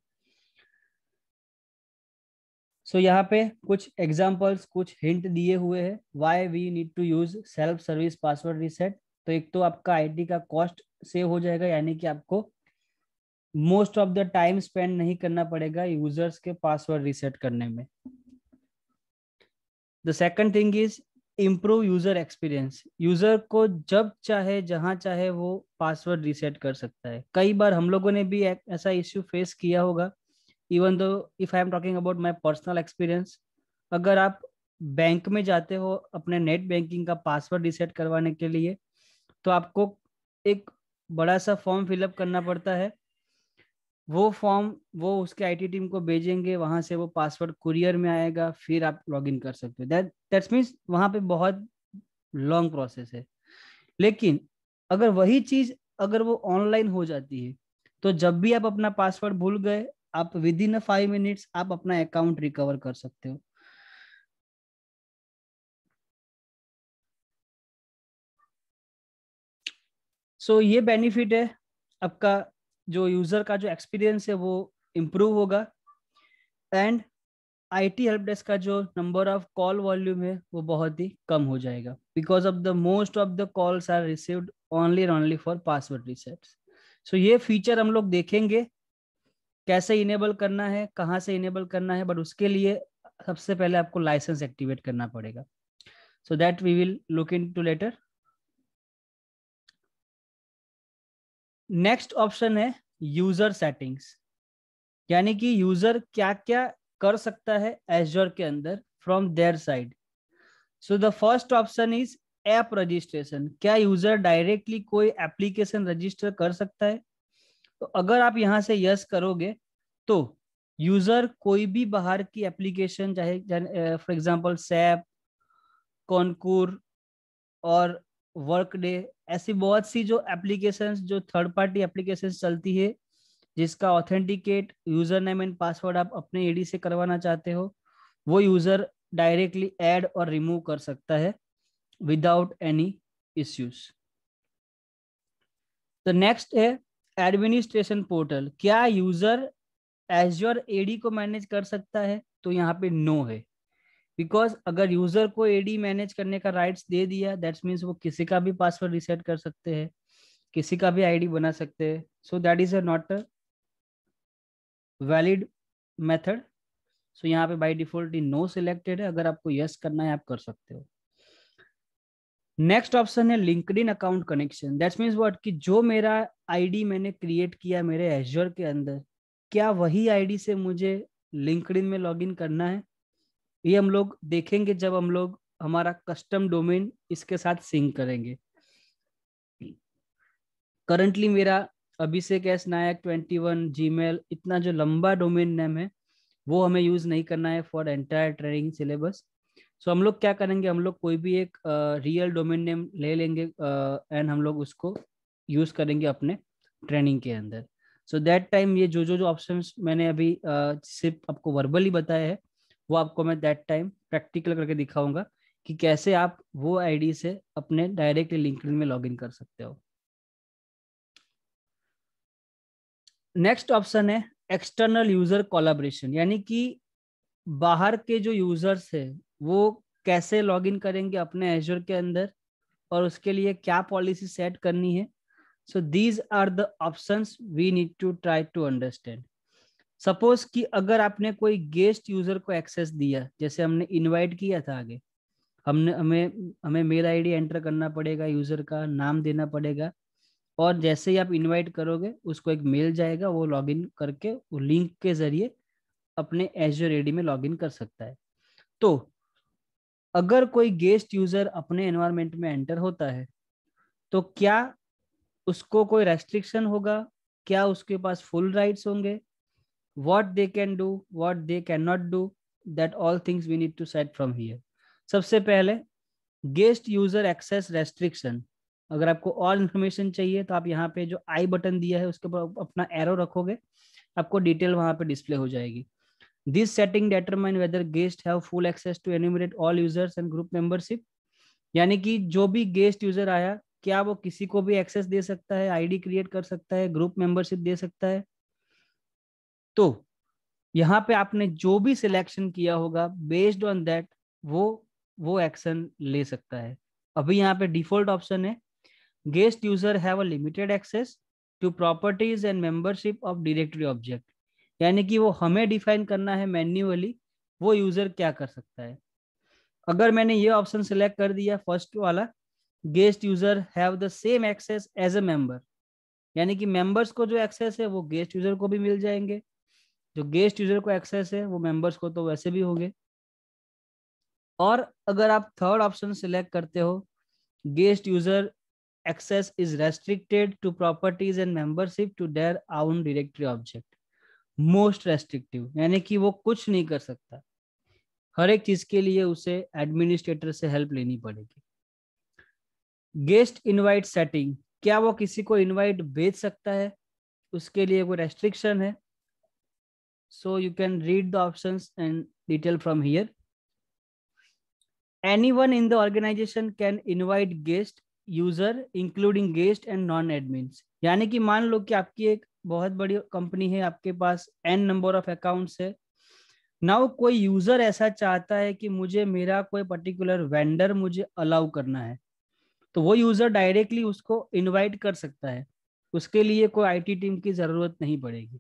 सो so, यहाँ पे कुछ एग्जांपल्स कुछ हिंट दिए हुए हैं why we need to use self service password reset तो एक तो आपका आईडी का कॉस्ट सेव हो जाएगा यानी कि आपको most of the time spend नहीं करना पड़ेगा यूजर्स के पासवर्ड रिसेट करने में the second thing is improve user experience user को जब चाहे जहां चाहे वो पासवर्ड रिसेट कर सकता है कई बार हम लोगों ने भी ऐसा इश्यू फेस किया होगा even though if I am talking about my personal experience अगर आप बैंक में जाते हो अपने नेट बैंकिंग का पासवर्ड रिसेट करवाने के लिए तो आपको एक बड़ा सा फॉर्म फिलअप करना पड़ता है वो फॉर्म वो उसके आईटी टीम को भेजेंगे वहां से वो पासवर्ड कुरियर में आएगा फिर आप लॉगिन कर सकते हो दैट दैट्स मीन्स वहां पे बहुत लॉन्ग प्रोसेस है लेकिन अगर वही चीज अगर वो ऑनलाइन हो जाती है तो जब भी आप अपना पासवर्ड भूल गए आप विद इन फाइव मिनट्स आप अपना अकाउंट रिकवर कर सकते हो सो so, ये बेनिफिट है आपका जो यूजर का जो एक्सपीरियंस है वो इम्प्रूव होगा एंड आईटी हेल्प डेस्क का जो नंबर ऑफ कॉल वॉल्यूम है वो बहुत ही कम हो जाएगा because of the most of the calls are received only only for password resets so ये फीचर हम लोग देखेंगे कैसे इनेबल करना है कहाँ से इनेबल करना है बट उसके लिए सबसे पहले आपको लाइसेंस एक्टिवेट करना पड़ेगा so that we will look in to later next option है यूजर सेटिंग्स यानी कि यूजर क्या क्या कर सकता है एजर के अंदर from their side so the first option is app registration क्या यूजर डायरेक्टली कोई एप्लीकेशन रजिस्टर कर सकता है तो अगर आप यहां से यस करोगे तो यूजर कोई भी बाहर की एप्लीकेशन चाहे फॉर एग्जांपल सैप कॉन्कूर और वर्क डे ऐसी बहुत सी जो एप्लीकेशन जो थर्ड पार्टी एप्लीकेशन चलती है जिसका authenticate user name and password आप अपने एडी से करवाना चाहते हो वो यूजर डायरेक्टली ऐड और रिमूव कर सकता है विदाउट एनी इश्यूज तो नेक्स्ट है एडमिनिस्ट्रेशन पोर्टल क्या यूजर एज एडी को मैनेज कर सकता है तो यहाँ पे नो है बिकॉज अगर यूजर को एडी मैनेज करने का राइट्स दे दिया दैट्स मीन्स वो किसी का भी पासवर्ड रिसेट कर सकते हैं किसी का भी आईडी बना सकते हैं so that is a not a valid method so यहाँ पे बाय डिफॉल्ट नो सिलेक्टेड है अगर आपको यस yes करना है आप कर सकते हो नेक्स्ट ऑप्शन है LinkedIn account connection that's means what कि जो मेरा आईडी मैंने क्रिएट किया मेरे एजर के अंदर क्या वही आईडी से मुझे लिंकड में इन करना है ये हम लोग देखेंगे जब हम लोग हमारा कस्टम डोमेन इसके साथ सिंक करेंगे करंटली मेरा Abhishek S Nayak twenty one G इतना जो लंबा डोमेन नेम है वो हमें यूज नहीं करना है for entire training syllabus so हम लोग क्या करेंगे हम लोग कोई भी एक रियल डोमेन नेम ले लेंगे एंड uh, हम लोग उसको यूज करेंगे अपने ट्रेनिंग के अंदर सो दैट टाइम ये जो जो जो ऑप्शन मैंने अभी uh, सिर्फ आपको वर्बली बताया है वो आपको मैं दैट टाइम प्रैक्टिकल करके दिखाऊंगा कि कैसे आप वो आईडी से अपने डायरेक्टली लिंकड में लॉगिन कर सकते हो नेक्स्ट ऑप्शन है एक्सटर्नल यूजर कोलाब्रेशन यानी कि बाहर के जो यूजर्स है वो कैसे लॉगिन करेंगे अपने एजर के अंदर और उसके लिए क्या पॉलिसी सेट करनी है so these are the options we need to try to understand suppose कि अगर आपने कोई गेस्ट यूजर को एक्सेस दिया जैसे हमने इनवाइट किया था आगे हमने हमें हमें मेल आईडी एंटर करना पड़ेगा यूजर का नाम देना पड़ेगा और जैसे ही आप इनवाइट करोगे उसको एक मेल जाएगा वो लॉगिन करके वो लिंक के जरिए अपने एजर एडी में लॉगिन कर सकता है तो अगर कोई गेस्ट यूजर अपने एनवायरमेंट में एंटर होता है तो क्या उसको कोई रेस्ट्रिक्शन होगा क्या उसके पास फुल राइट्स होंगे what they can do what they cannot do that all things we need to set from here सबसे पहले गेस्ट यूजर एक्सेस रेस्ट्रिक्शन अगर आपको और इन्फॉर्मेशन चाहिए तो आप यहाँ पे जो आई बटन दिया है उसके ऊपर अपना एरो रखोगे आपको डिटेल वहां पे डिस्प्ले हो जाएगी this setting determine whether guest have full access to enumerate all users and group membership यानी कि जो भी गेस्ट यूजर आया क्या वो किसी को भी एक्सेस दे सकता है आईडी क्रिएट कर सकता है ग्रुप मेंबरशिप दे सकता है तो यहाँ पे आपने जो भी सिलेक्शन किया होगा बेस्ड ऑन दैट वो वो एक्शन ले सकता है अभी यहाँ पे डिफॉल्ट ऑप्शन है guest user have a limited access to properties and membership of directory object यानी कि वो हमें डिफाइन करना है मैन्युअली वो यूजर क्या कर सकता है अगर मैंने ये ऑप्शन सिलेक्ट कर दिया फर्स्ट वाला guest user have the same access as a member यानी कि मेंबर्स को जो एक्सेस है वो गेस्ट यूजर को भी मिल जाएंगे जो गेस्ट यूजर को एक्सेस है वो मेंबर्स को तो वैसे भी हो गए और अगर आप थर्ड ऑप्शन सिलेक्ट करते हो guest user access is restricted to properties and membership to their own directory object most restrictive यानी कि वो कुछ नहीं कर सकता हर एक चीज के लिए उसे एडमिनिस्ट्रेटर से हेल्प लेनी पड़ेगी गेस्ट इनवाइट सेटिंग क्या वो किसी को इनवाइट भेज सकता है उसके लिए कोई रेस्ट्रिक्शन है So you can read the options and detail from here. Anyone in the organization can invite guest, user, including guest and non-admins. यानी कि मान लो कि आपकी एक बहुत बड़ी कंपनी है आपके पास एन नंबर ऑफ अकाउंट्स है नाउ कोई यूजर ऐसा चाहता है कि मुझे मेरा कोई पर्टिकुलर वेंडर मुझे अलाउ करना है तो वो यूजर डायरेक्टली उसको इनवाइट कर सकता है उसके लिए कोई आईटी टीम की जरूरत नहीं पड़ेगी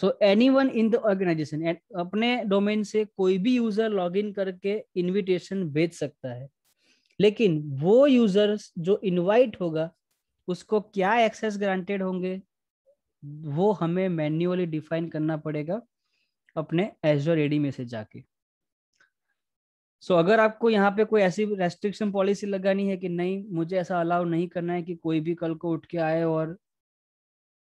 so any one in the organization अपने डोमेन से कोई भी यूजर लॉग इन करके इन्विटेशन भेज सकता है लेकिन वो यूजर जो इनवाइट होगा उसको क्या एक्सेस ग्रांटेड होंगे वो हमें मैन्युअली डिफाइन करना पड़ेगा अपने एजर एडी में से जाके सो so, अगर आपको यहाँ पे कोई ऐसी रेस्ट्रिक्शन पॉलिसी लगानी है कि नहीं मुझे ऐसा अलाउ नहीं करना है कि कोई भी कल को उठ के आए और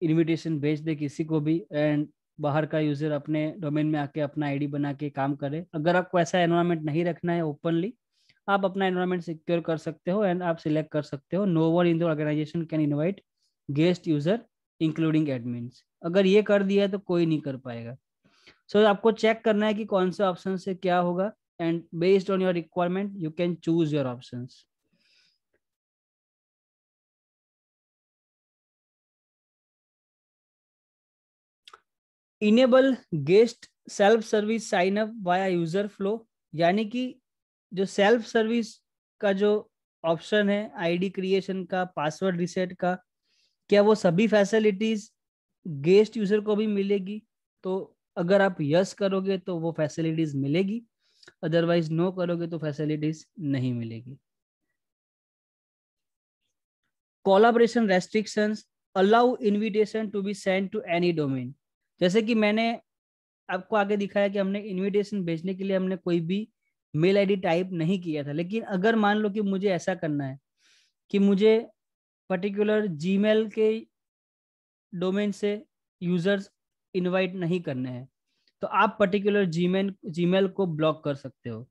इनविटेशन भेज दे किसी को भी एंड बाहर का यूजर अपने डोमेन में आके अपना आईडी बना के काम करे अगर आपको ऐसा एनवायरमेंट नहीं रखना है ओपनली आप अपना एनवायरमेंट सिक्योर कर सकते हो एंड आप सिलेक्ट कर सकते हो no one in the organization can invite guest user including admins अगर ये कर दिया है तो कोई नहीं कर पाएगा सो so, आपको चेक करना है कि कौन से ऑप्शन से क्या होगा and based on your requirement you can choose your options enable guest self service sign up via user flow यानी कि जो सेल्फ सर्विस का जो ऑप्शन है आईडी क्रिएशन का पासवर्ड रिसेट का क्या वो सभी फैसिलिटीज गेस्ट यूजर को भी मिलेगी तो अगर आप यस करोगे तो वो फैसिलिटीज मिलेगी अदरवाइज नो करोगे तो फैसिलिटीज नहीं मिलेगी collaboration restrictions allow invitation to be send to any domain जैसे कि मैंने आपको आगे दिखाया कि हमने इनविटेशन भेजने के लिए हमने कोई भी मेल आईडी टाइप नहीं किया था लेकिन अगर मान लो कि मुझे ऐसा करना है कि मुझे पर्टिकुलर जीमेल के डोमेन से यूजर्स इनवाइट नहीं करने हैं तो आप पर्टिकुलर जीमेल जीमेल को ब्लॉक कर सकते हो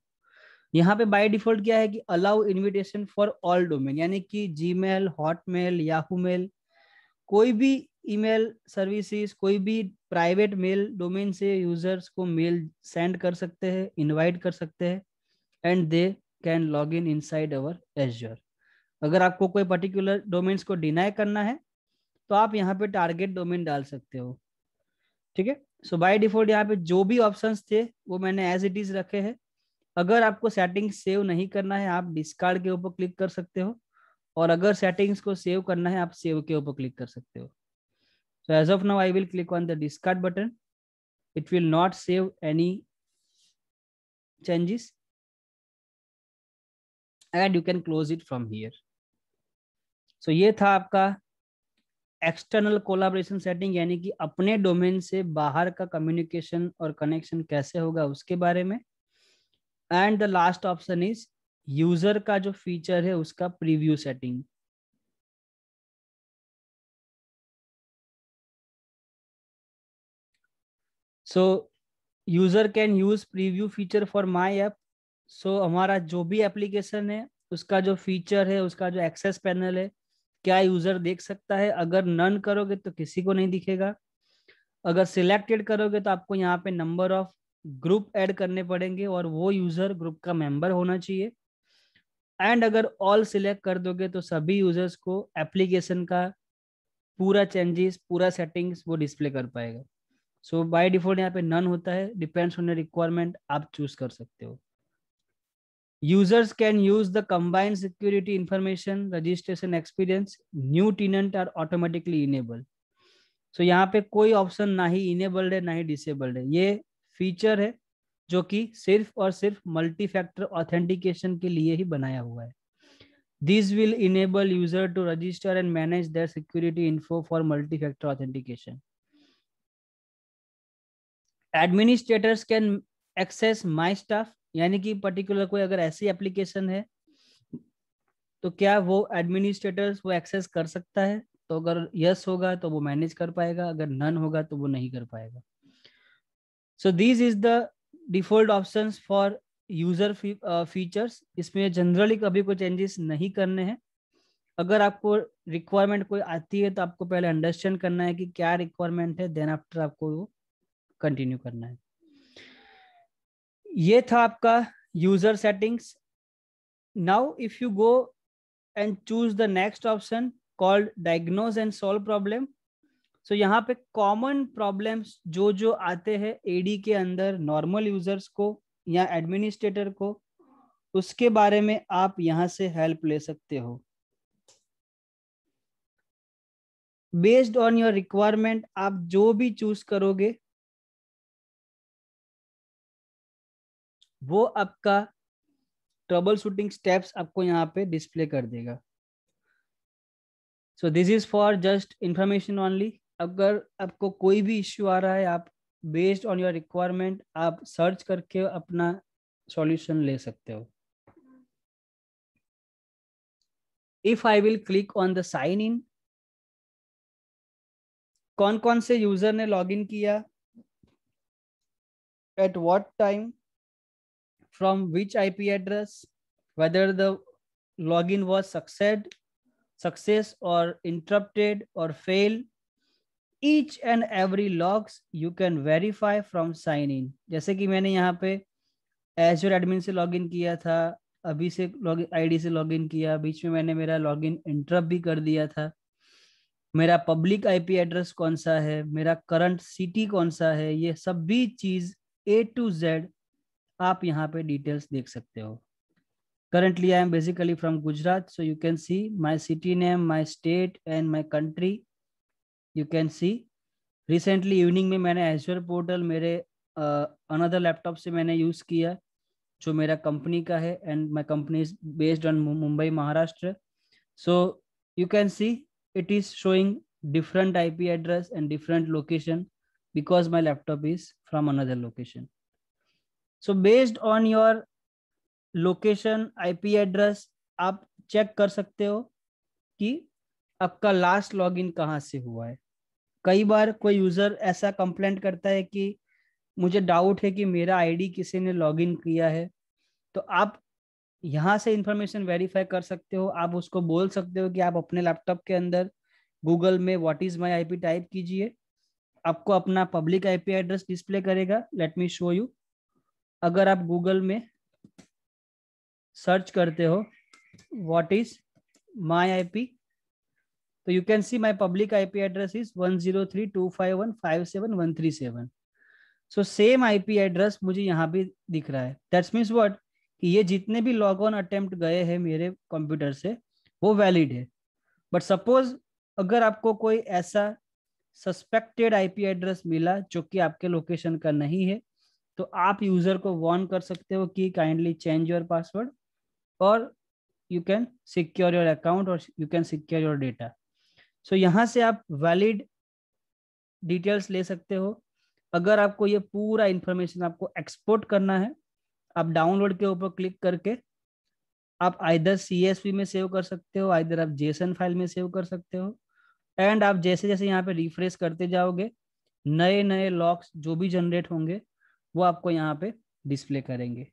यहाँ पे बाय डिफॉल्ट क्या है कि allow invitation for all domain यानी कि जीमेल हॉटमेल याहू मेल कोई भी ईमेल सर्विसेज कोई भी प्राइवेट मेल डोमेन से यूजर्स को मेल सेंड कर सकते हैं इनवाइट कर सकते हैं and they can log in inside our Azure अगर आपको कोई पर्टिकुलर डोमेन्स को डिनाई करना है तो आप यहाँ पे टारगेट डोमेन डाल सकते हो ठीक है सो बाय डिफॉल्ट यहाँ पे जो भी ऑप्शंस थे वो मैंने एज इट इज रखे हैं अगर आपको सेटिंग सेव नहीं करना है आप डिस्कार्ड के ऊपर क्लिक कर सकते हो और अगर सेटिंग्स को सेव करना है आप सेव के ऊपर क्लिक कर सकते हो So as of now, I will click on the discard button. It will not save any changes. And you can close it from here. So ye tha aapka external collaboration setting यानी कि अपने डोमेन से बाहर का कम्युनिकेशन और कनेक्शन कैसे होगा उसके बारे में and the last option is user का जो फीचर है उसका preview setting so user can use preview feature for my app so हमारा जो भी एप्लीकेशन है उसका जो फीचर है उसका जो एक्सेस पैनल है क्या यूज़र देख सकता है अगर नन करोगे तो किसी को नहीं दिखेगा अगर सिलेक्टेड करोगे तो आपको यहाँ पे नंबर ऑफ ग्रुप ऐड करने पड़ेंगे और वो यूजर ग्रुप का मेंबर होना चाहिए एंड अगर ऑल सिलेक्ट कर दोगे तो सभी यूजर्स को एप्लीकेशन का पूरा चेंजेस पूरा सेटिंग्स वो डिस्प्ले कर पाएगा सो बाय डिफॉल्ट यहाँ पे नन होता है डिपेंड्स ऑन रिक्वायरमेंट आप चूज कर सकते हो users can use the combined security information registration experience new tenant are automatically enable so यहाँ पे कोई ऑप्शन ना ही इनेबल्ड है ना ही डिसेबल्ड है ये फीचर है जो कि सिर्फ और सिर्फ मल्टी फैक्टर ऑथेंटिकेशन के लिए ही बनाया हुआ है this will enable user to register and manage their security info for multi factor authentication administrators can access my staff यानी कि पर्टिकुलर कोई अगर ऐसी एप्लीकेशन है तो क्या वो एडमिनिस्ट्रेटर्स वो एक्सेस कर सकता है तो अगर यस होगा तो वो मैनेज कर पाएगा अगर नन होगा तो वो नहीं कर पाएगा so this is the default option for user features इसमें जनरली कभी कोई चेंजेस नहीं करने हैं अगर आपको रिक्वायरमेंट कोई आती है तो आपको पहले अंडरस्टैंड करना है कि क्या रिक्वायरमेंट है देन आफ्टर आपको वो कंटिन्यू करना है ये था आपका user settings now if you go and choose the next option called diagnose and solve problem so यहाँ पे कॉमन प्रॉब्लम्स जो जो आते हैं एडी के अंदर नॉर्मल यूजर्स को या एडमिनिस्ट्रेटर को उसके बारे में आप यहां से हेल्प ले सकते हो बेस्ड ऑन योर रिक्वायरमेंट आप जो भी चूज करोगे वो आपका ट्रबल शूटिंग स्टेप्स आपको यहाँ पे डिस्प्ले कर देगा so this is for just information only अगर आपको कोई भी इश्यू आ रहा है आप बेस्ड ऑन योर रिक्वायरमेंट आप सर्च करके अपना सॉल्यूशन ले सकते हो if I will click on the sign in कौन कौन से यूजर ने लॉग इन किया at what time from which IP address, whether the login was succeed success or interrupted or fail Each and every logs you can verify from sign in. jaise ki maine yahan pe Azure admin se login किया था अभी से लॉग आईडी से लॉगिन किया बीच में मैंने मेरा लॉगिन इंटरप्ट भी कर दिया था मेरा पब्लिक आईपी एड्रेस कौन सा है मेरा करंट सिटी कौन सा है ये सभी चीज ए टू जेड आप यहाँ पे डिटेल्स देख सकते हो currently I am basically from Gujarat so you can see my city name my state and my country you can see recently evening में मैंने एजर पोर्टल मेरे अनदर uh, लैपटॉप से मैंने यूज़ किया जो मेरा कंपनी का है and my company is based on Mumbai Maharashtra so you can see it is showing different P address and different location because my laptop is from another location so based on your location IP address आप चेक कर सकते हो कि आपका लास्ट लॉगिन कहाँ से हुआ है कई बार कोई यूजर ऐसा कंप्लेंट करता है कि मुझे डाउट है कि मेरा आईडी किसी ने लॉगिन किया है तो आप यहाँ से इंफॉर्मेशन वेरीफाई कर सकते हो आप उसको बोल सकते हो कि आप अपने लैपटॉप के अंदर गूगल में what is my IP type कीजिए आपको अपना पब्लिक आईपी एड्रेस डिस्प्ले करेगा लेट मी शो यू अगर आप गूगल में सर्च करते हो व्हाट इज माई आईपी तो you can see my public IP address is one zero three two five one five seven one three seven so same IP address मुझे यहाँ भी दिख रहा है दैट्स मीन्स व्हाट कि ये जितने भी लॉग ऑन अटेम्प्ट गए हैं मेरे कंप्यूटर से वो वैलिड है बट सपोज अगर आपको कोई ऐसा सस्पेक्टेड आईपी एड्रेस मिला जो कि आपके लोकेशन का नहीं है तो आप यूजर को वॉर्न कर सकते हो कि काइंडली चेंज योर पासवर्ड और you can secure your account और you can secure your data so यहाँ से आप वैलिड डिटेल्स ले सकते हो अगर आपको ये पूरा इंफॉर्मेशन आपको एक्सपोर्ट करना है आप डाउनलोड के ऊपर क्लिक करके आप आइधर सी में सेव कर सकते हो आइधर आप जेसन फाइल में सेव कर सकते हो एंड आप जैसे जैसे यहाँ पे रिफ्रेश करते जाओगे नए नए लॉक्स जो भी जनरेट होंगे वो आपको यहाँ पे डिस्प्ले करेंगे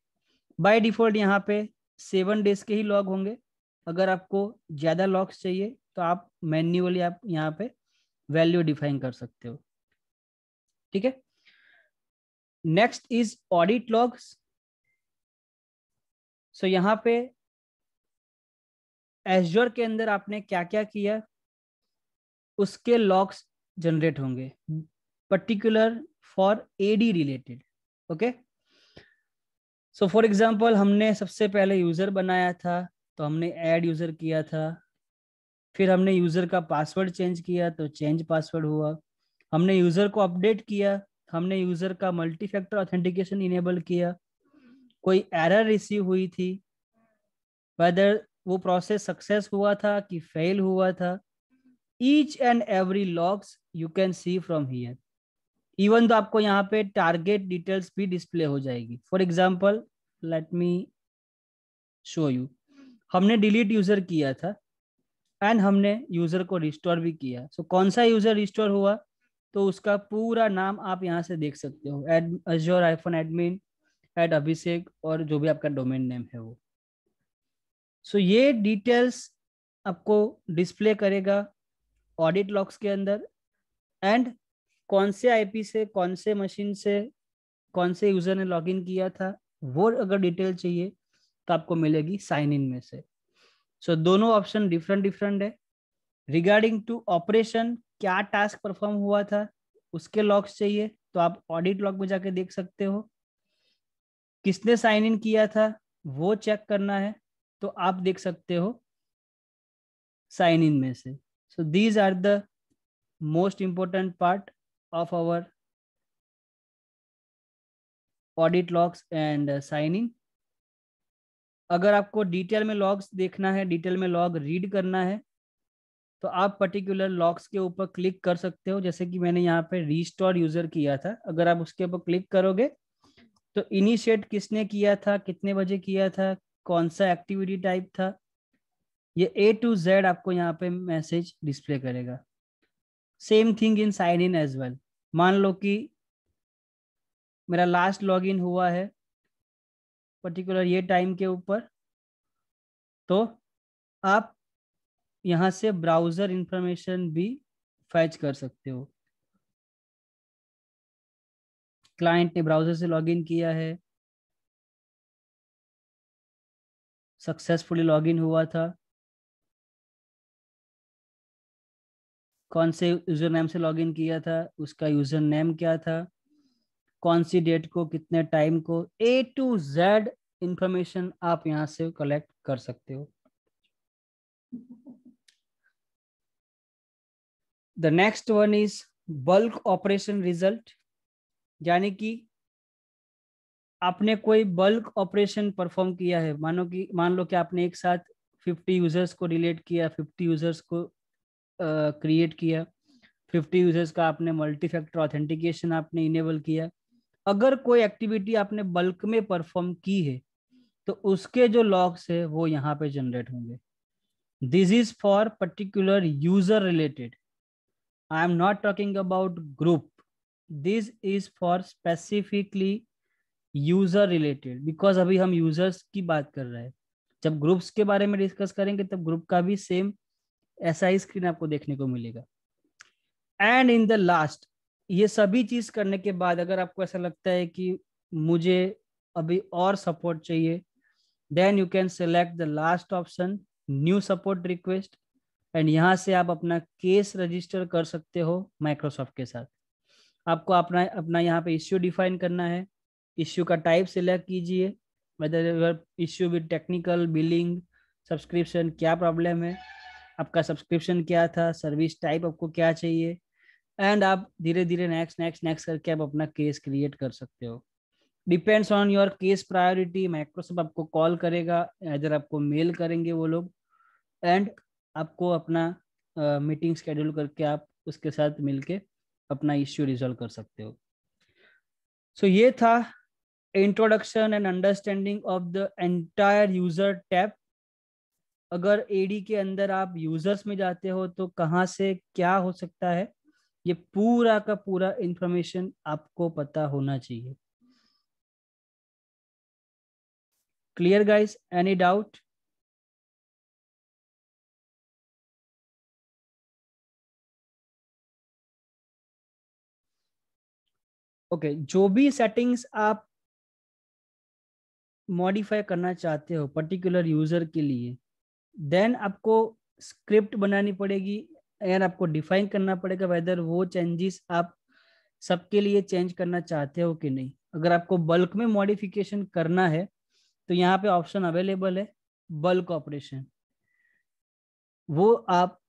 बाय डिफॉल्ट यहाँ पे सेवन डेज के ही लॉग होंगे अगर आपको ज़्यादा लॉग्स चाहिए तो आप मैन्युअली आप यहाँ पे वैल्यू डिफाइन कर सकते हो ठीक है next is audit logs so यहाँ पे एजोर के अंदर आपने क्या क्या किया उसके लॉग्स जनरेट होंगे particular for AD related okay so for example हमने सबसे पहले यूजर बनाया था तो हमने ऐड यूजर किया था फिर हमने यूजर का पासवर्ड चेंज किया तो चेंज पासवर्ड हुआ हमने यूजर को अपडेट किया हमने यूजर का मल्टी फैक्टर ऑथेंटिकेशन इनेबल किया कोई एरर रिसीव हुई थी वेदर वो प्रोसेस सक्सेस हुआ था कि फेल हुआ था each and every logs you can see from here even तो आपको यहाँ पे टारगेट डिटेल्स भी डिस्प्ले हो जाएगी for example let me show you हमने डिलीट यूजर किया था एंड हमने यूजर को रिस्टोर भी किया सो so, कौन सा यूजर रिस्टोर हुआ तो उसका पूरा नाम आप यहाँ से देख सकते हो add Azure iPhone admin add Abhishek और जो भी आपका डोमेन नेम है वो सो so, ये डिटेल्स आपको डिस्प्ले करेगा ऑडिट लॉक्स के अंदर एंड कौन से आईपी से कौन से मशीन से कौन से यूजर ने लॉगिन किया था वो अगर डिटेल चाहिए तो आपको मिलेगी साइन इन में से सो so, दोनों ऑप्शन डिफरेंट डिफरेंट है रिगार्डिंग टू ऑपरेशन क्या टास्क परफॉर्म हुआ था उसके लॉग्स चाहिए तो आप ऑडिट लॉग में जाके देख सकते हो किसने साइन इन किया था वो चेक करना है तो आप देख सकते हो साइन इन में से so these are the most important part of our audit and and signing अगर आपको डिटेल में लॉग्स देखना है डिटेल में लॉग रीड करना है तो आप पर्टिकुलर लॉग्स के ऊपर क्लिक कर सकते हो जैसे कि मैंने यहाँ पे रिस्टोर यूजर किया था अगर आप उसके ऊपर क्लिक करोगे तो इनिशिएट किसने किया था कितने बजे किया था कौन सा एक्टिविटी टाइप था ये ए टू जेड आपको यहाँ पे मैसेज डिस्प्ले करेगा same thing in sign in as well मान लो कि मेरा लास्ट लॉगिन हुआ है पर्टिकुलर ये टाइम के ऊपर तो आप यहाँ से ब्राउज़र इंफॉर्मेशन भी फैच कर सकते हो क्लाइंट ने ब्राउज़र से लॉगिन किया है सक्सेसफुली लॉगिन हुआ था कौन से यूजर नेम से लॉगिन किया था उसका यूजर नेम क्या था कौन सी डेट को कितने टाइम को ए टू जेड इंफॉर्मेशन आप यहां से कलेक्ट कर सकते हो the next one is bulk operation result यानी कि आपने कोई बल्क ऑपरेशन परफॉर्म किया है मानो कि मान लो कि आपने एक साथ 50 यूजर्स को रिलेट किया 50 यूजर्स को क्रिएट किया 50 यूजर्स का आपने मल्टी फैक्टर ऑथेंटिकेशन आपने इनेबल किया अगर कोई एक्टिविटी आपने बल्क में परफॉर्म की है तो उसके जो लॉग्स है वो यहाँ पे जनरेट होंगे this is for particular user related I am not talking about group this is for specifically user related because अभी हम यूजर्स की बात कर रहे हैं जब ग्रुप्स के बारे में डिस्कस करेंगे तब ग्रुप का भी सेम ऐसा ही स्क्रीन आपको देखने को मिलेगा एंड इन द लास्ट ये सभी चीज करने के बाद अगर आपको ऐसा लगता है कि मुझे अभी और सपोर्ट चाहिए then you can select the last option new support request and यहाँ से आप अपना केस रजिस्टर कर सकते हो माइक्रोसॉफ्ट के साथ आपको अपना अपना यहाँ पे इश्यू डिफाइन करना है इश्यू का टाइप सिलेक्ट कीजिए मतलब issue with technical billing subscription क्या प्रॉब्लम है आपका सब्सक्रिप्शन क्या था सर्विस टाइप आपको क्या चाहिए एंड आप धीरे धीरे नेक्स्ट नेक्स्ट नेक्स्ट करके आप अपना केस क्रिएट कर सकते हो depends on your case priority Microsoft आपको कॉल करेगा इधर आपको मेल करेंगे वो लोग एंड आपको अपना मीटिंग uh, शेड्यूल करके आप उसके साथ मिलके अपना इश्यू रिजोल्व कर सकते हो सो so, ये था introduction and understanding of the entire user tab अगर एडी के अंदर आप यूजर्स में जाते हो तो कहाँ से क्या हो सकता है ये पूरा का पूरा इंफॉर्मेशन आपको पता होना चाहिए clear guys any doubt okay जो भी सेटिंग्स आप मॉडिफाई करना चाहते हो पर्टिकुलर यूजर के लिए देन आपको स्क्रिप्ट बनानी पड़ेगी एंड आपको डिफाइन करना पड़ेगा वेदर वो चेंजेस आप सबके लिए चेंज करना चाहते हो कि नहीं अगर आपको बल्क में मॉडिफिकेशन करना है तो यहाँ पे ऑप्शन अवेलेबल है बल्क ऑपरेशन वो आप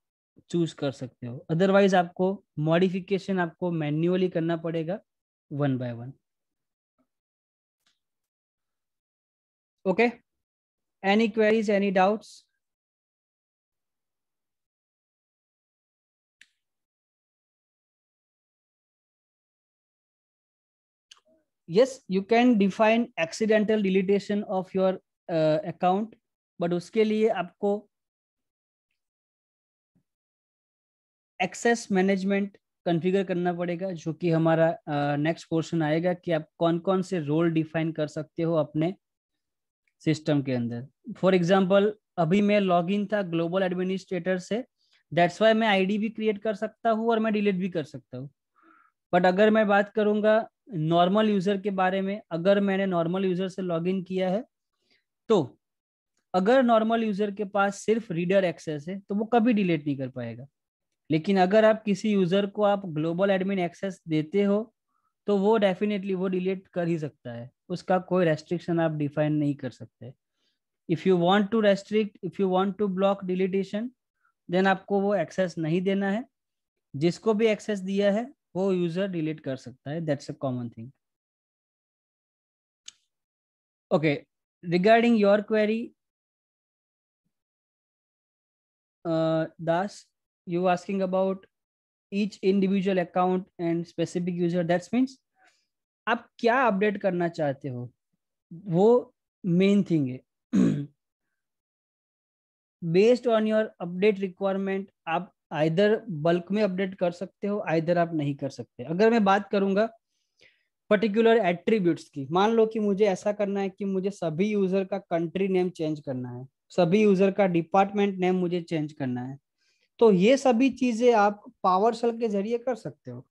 चूज कर सकते हो अदरवाइज आपको मॉडिफिकेशन आपको मैन्युअली करना पड़ेगा one by one okay any queries any doubts yes you can define accidental deletion of your uh, account but उसके लिए आपको एक्सेस मैनेजमेंट कॉन्फ़िगर करना पड़ेगा जो कि हमारा नेक्स्ट uh, पोर्शन आएगा कि आप कौन कौन से रोल डिफाइन कर सकते हो अपने सिस्टम के अंदर फॉर एग्जाम्पल अभी मैं लॉगिन था ग्लोबल एडमिनिस्ट्रेटर से दैट्स वाई मैं आईडी भी क्रिएट कर सकता हूँ और मैं डिलीट भी कर सकता हूँ बट अगर मैं बात करूँगा नॉर्मल यूजर के बारे में अगर मैंने नॉर्मल यूजर से लॉगिन किया है तो अगर नॉर्मल यूजर के पास सिर्फ रीडर एक्सेस है तो वो कभी डिलीट नहीं कर पाएगा लेकिन अगर आप किसी यूजर को आप ग्लोबल एडमिन एक्सेस देते हो तो वो डेफिनेटली वो डिलीट कर ही सकता है उसका कोई रेस्ट्रिक्शन आप डिफाइन नहीं कर सकते if you want to restrict if you want to block deletion then आपको वो एक्सेस नहीं देना है जिसको भी एक्सेस दिया है वो यूजर डिलीट कर सकता है that's a common thing okay regarding your query does you asking about each individual account and specific user that's means आप क्या अपडेट करना चाहते हो वो मेन थिंग है based on your update requirement आप आइधर बल्क में अपडेट कर सकते हो आइधर आप नहीं कर सकते अगर मैं बात करूंगा पर्टिकुलर एट्रीब्यूट्स की मान लो कि मुझे ऐसा करना है कि मुझे सभी यूजर का कंट्री नेम चेंज करना है सभी यूजर का डिपार्टमेंट नेम मुझे चेंज करना है तो ये सभी चीजें आप पावर सेल के जरिए कर सकते हो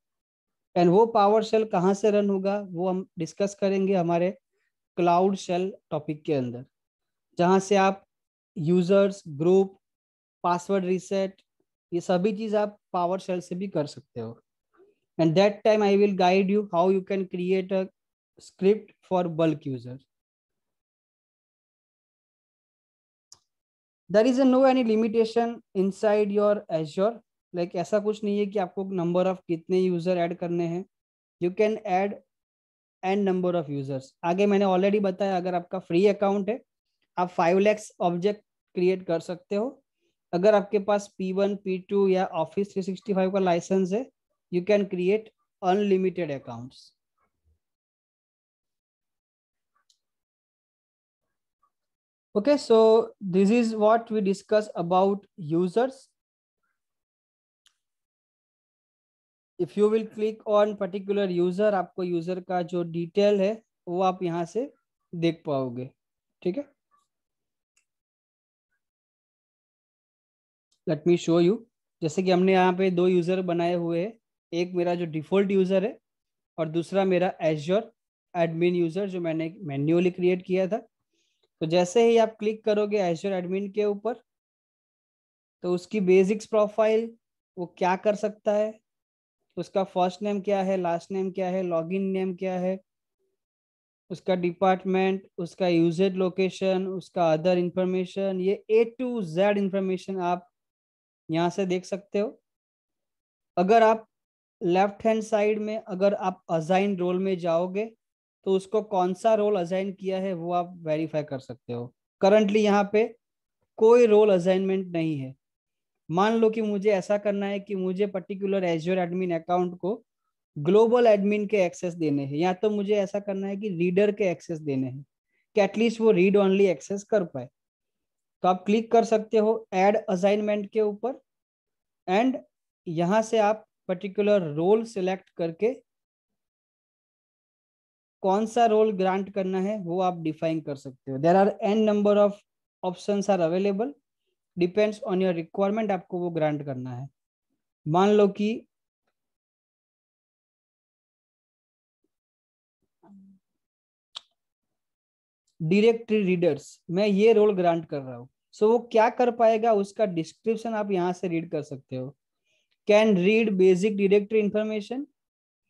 एंड वो पावर सेल कहाँ से रन होगा वो हम डिस्कस करेंगे हमारे क्लाउड सेल टॉपिक के अंदर जहाँ से आप यूजर्स ग्रुप पासवर्ड रिसेट ये सभी चीज आप पावर सेल से भी कर सकते हो and that time I will guide you how you can create a script for bulk user there is no any limitation inside your Azure like ऐसा कुछ नहीं है कि आपको नंबर ऑफ कितने यूजर ऐड करने हैं you can add and number of users आगे मैंने ऑलरेडी बताया अगर आपका फ्री अकाउंट है आप फाइव लैक्स ऑब्जेक्ट क्रिएट कर सकते हो अगर आपके पास P1, P2 या Office 365 का लाइसेंस है you can create unlimited account okay so this is what we discuss about users if you will click on particular user आपको यूजर का जो डिटेल है वो आप यहां से देख पाओगे ठीक है लेट मी शो यू जैसे कि हमने यहाँ पे दो यूज़र बनाए हुए हैं एक मेरा जो डिफ़ॉल्ट यूज़र है और दूसरा मेरा एजर एडमिन यूज़र जो मैंने मैन्युअली क्रिएट किया था तो जैसे ही आप क्लिक करोगे एजर एडमिन के ऊपर तो उसकी बेसिक्स प्रोफाइल वो क्या कर सकता है उसका फर्स्ट नेम क्या है लास्ट नेम क्या है लॉगिन नेम क्या है उसका डिपार्टमेंट उसका यूजेड लोकेशन उसका अदर इंफॉर्मेशन ये ए टू जेड इंफॉर्मेशन आप यहाँ से देख सकते हो अगर आप लेफ्ट हैंड साइड में अगर आप अजाइन रोल में जाओगे तो उसको कौन सा रोल अजाइन किया है वो आप वेरीफाई कर सकते हो करंटली यहाँ पे कोई रोल असाइनमेंट नहीं है मान लो कि मुझे ऐसा करना है कि मुझे पर्टिकुलर एजर एडमिन अकाउंट को ग्लोबल एडमिन के एक्सेस देने हैं या तो मुझे ऐसा करना है कि रीडर के एक्सेस देने हैं कि एटलीस्ट वो रीड ओनली एक्सेस कर पाए तो आप क्लिक कर सकते हो एड असाइनमेंट के ऊपर एंड यहां से आप पर्टिकुलर रोल सिलेक्ट करके कौन सा रोल ग्रांट करना है वो आप डिफाइन कर सकते हो there are n number of option are available depends on your requirement आपको वो ग्रांट करना है मान लो कि डिरेक्टरी रीडर्स मैं ये रोल ग्रांट कर रहा हूँ सो so, वो क्या कर पाएगा उसका डिस्क्रिप्शन आप यहाँ से रीड कर सकते हो can read basic directory information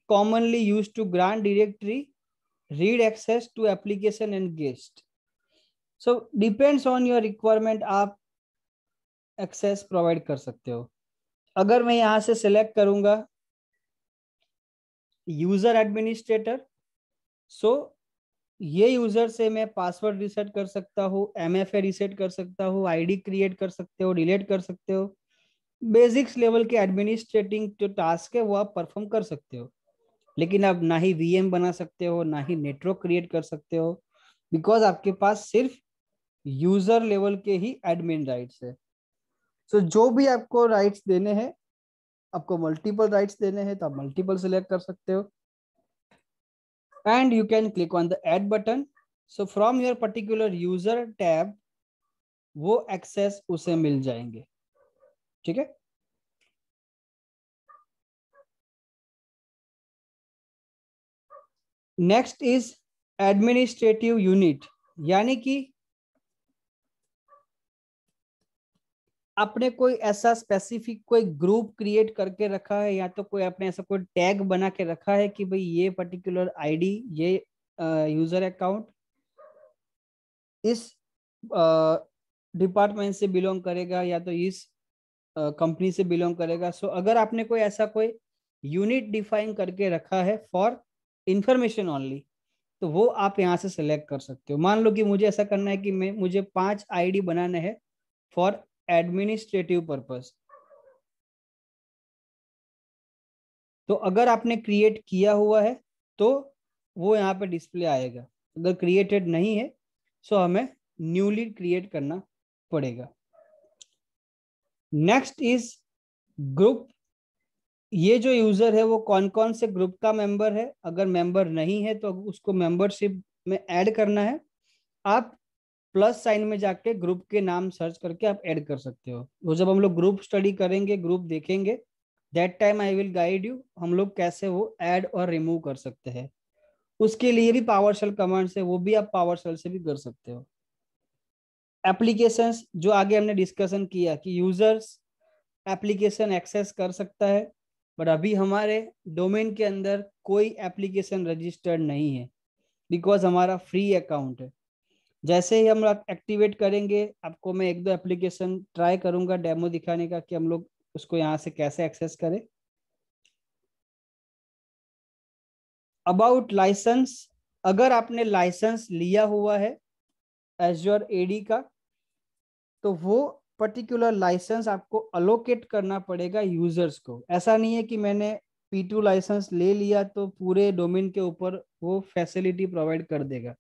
commonly use to grant directory read access to application and guest so depends on your requirement आप एक्सेस प्रोवाइड कर सकते हो अगर मैं यहाँ से सिलेक्ट करूंगा यूजर एडमिनिस्ट्रेटर सो ये यूजर से मैं पासवर्ड रिसेट कर सकता हूँ एम एफ ए रिसेट कर सकता हूँ आईडी क्रिएट कर सकते हो डिलीट कर सकते हो बेसिक्स लेवल के एडमिनिस्ट्रेटिंग जो टास्क है वो आप परफॉर्म कर सकते हो लेकिन आप ना ही वीएम बना सकते हो ना ही नेटवर्क क्रिएट कर सकते हो बिकॉज आपके पास सिर्फ यूजर लेवल के ही एडमिन राइट्स है सो so, जो भी आपको राइट्स देने हैं आपको मल्टीपल राइट्स देने हैं तो आप मल्टीपल सिलेक्ट कर सकते हो and you can click on the add button. So from your particular user tab, वो एक्सेस उसे मिल जाएंगे ठीक है नेक्स्ट इज एडमिनिस्ट्रेटिव यूनिट यानी कि आपने कोई ऐसा स्पेसिफिक कोई ग्रुप क्रिएट करके रखा है या तो कोई आपने ऐसा कोई टैग बना के रखा है कि भाई ये पर्टिकुलर आईडी ये यूजर अकाउंट इस डिपार्टमेंट से बिलोंग करेगा या तो इस कंपनी से बिलोंग करेगा सो so, अगर आपने कोई ऐसा कोई यूनिट डिफाइन करके रखा है फॉर इंफॉर्मेशन ओनली तो वो आप यहाँ से सिलेक्ट कर सकते हो मान लो कि मुझे ऐसा करना है कि मैं मुझे पांच आईडी बनाने हैं फॉर एडमिनिस्ट्रेटिव पर्पस तो अगर आपने क्रिएट किया हुआ है तो वो यहाँ पे डिस्प्ले आएगा अगर क्रिएटेड नहीं है सो हमें न्यूली क्रिएट करना पड़ेगा नेक्स्ट इज ग्रुप ये जो यूजर है वो कौन कौन से ग्रुप का मेंबर है अगर मेंबर नहीं है तो उसको मेंबरशिप में ऐड करना है आप प्लस साइन में जाके ग्रुप के नाम सर्च करके आप ऐड कर सकते हो वो जब हम लोग ग्रुप स्टडी करेंगे ग्रुप देखेंगे that time I will guide you हम लोग कैसे वो ऐड और रिमूव कर सकते हैं उसके लिए भी पावर सेल कमांड से वो भी आप पावर सेल से भी कर सकते हो एप्लीकेशन जो आगे हमने डिस्कशन किया कि यूजर्स एप्लीकेशन एक्सेस कर सकता है बट अभी हमारे डोमेन के अंदर कोई एप्लीकेशन रजिस्टर्ड नहीं है बिकॉज हमारा फ्री अकाउंट है जैसे ही हम एक्टिवेट करेंगे आपको मैं एक दो एप्लीकेशन ट्राई करूंगा डेमो दिखाने का कि हम लोग उसको यहाँ से कैसे एक्सेस करें अबाउट लाइसेंस अगर आपने लाइसेंस लिया हुआ है योर एडी का तो वो पर्टिकुलर लाइसेंस आपको अलोकेट करना पड़ेगा यूजर्स को ऐसा नहीं है कि मैंने पी टू लाइसेंस ले लिया तो पूरे डोमेन के ऊपर वो फैसिलिटी प्रोवाइड कर देगा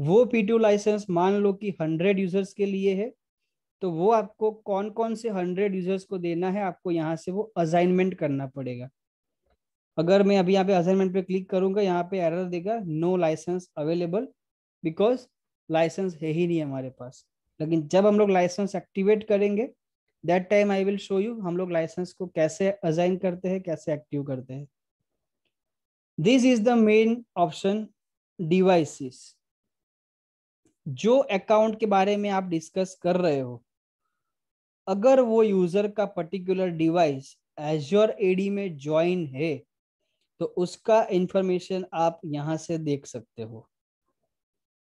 वो पीटीओ लाइसेंस मान लो कि हंड्रेड यूजर्स के लिए है तो वो आपको कौन कौन से हंड्रेड यूजर्स को देना है आपको यहाँ से वो असाइनमेंट करना पड़ेगा अगर मैं अभी यहाँ पे असाइनमेंट पे क्लिक करूंगा यहाँ पे एरर देगा no license available because license है ही नहीं हमारे पास लेकिन जब हम लोग लाइसेंस एक्टिवेट करेंगे that time I will show you हम लोग लाइसेंस को कैसे असाइन करते हैं कैसे एक्टिव करते हैं this is the main option devices जो अकाउंट के बारे में आप डिस्कस कर रहे हो अगर वो यूजर का पर्टिकुलर डिवाइस एजर एडी में ज्वाइन है तो उसका इंफॉर्मेशन आप यहां से देख सकते हो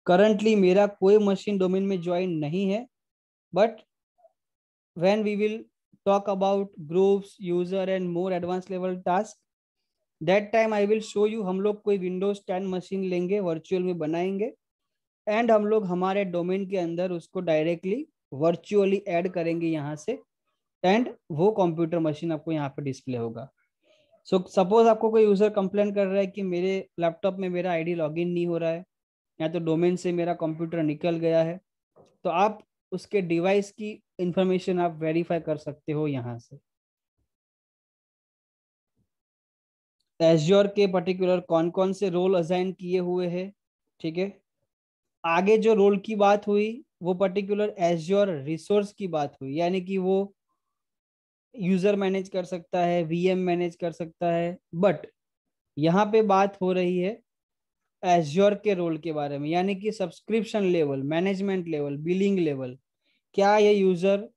करंटली मेरा कोई मशीन डोमेन में ज्वाइन नहीं है but when we will talk about groups user and more advance level task that time I will show you हम लोग कोई विंडोज 10 मशीन लेंगे वर्चुअल में बनाएंगे एंड हम लोग हमारे डोमेन के अंदर उसको डायरेक्टली वर्चुअली ऐड करेंगे यहाँ से एंड वो कंप्यूटर मशीन आपको यहाँ पे डिस्प्ले होगा सो so, सपोज आपको कोई यूज़र कंप्लेन कर रहा है कि मेरे लैपटॉप में मेरा आईडी लॉगिन नहीं हो रहा है या तो डोमेन से मेरा कंप्यूटर निकल गया है तो आप उसके डिवाइस की इंफॉर्मेशन आप वेरीफाई कर सकते हो यहाँ से एज्योर के पर्टिकुलर कौन कौन से रोल असाइन किए हुए हैं ठीक है आगे जो रोल की बात हुई वो पर्टिकुलर योर रिसोर्स की बात हुई यानी कि वो यूजर मैनेज कर सकता है वीएम मैनेज कर सकता है बट यहाँ पे बात हो रही है एज्योर के रोल के बारे में यानी कि subscription level management level billing level क्या ये यूजर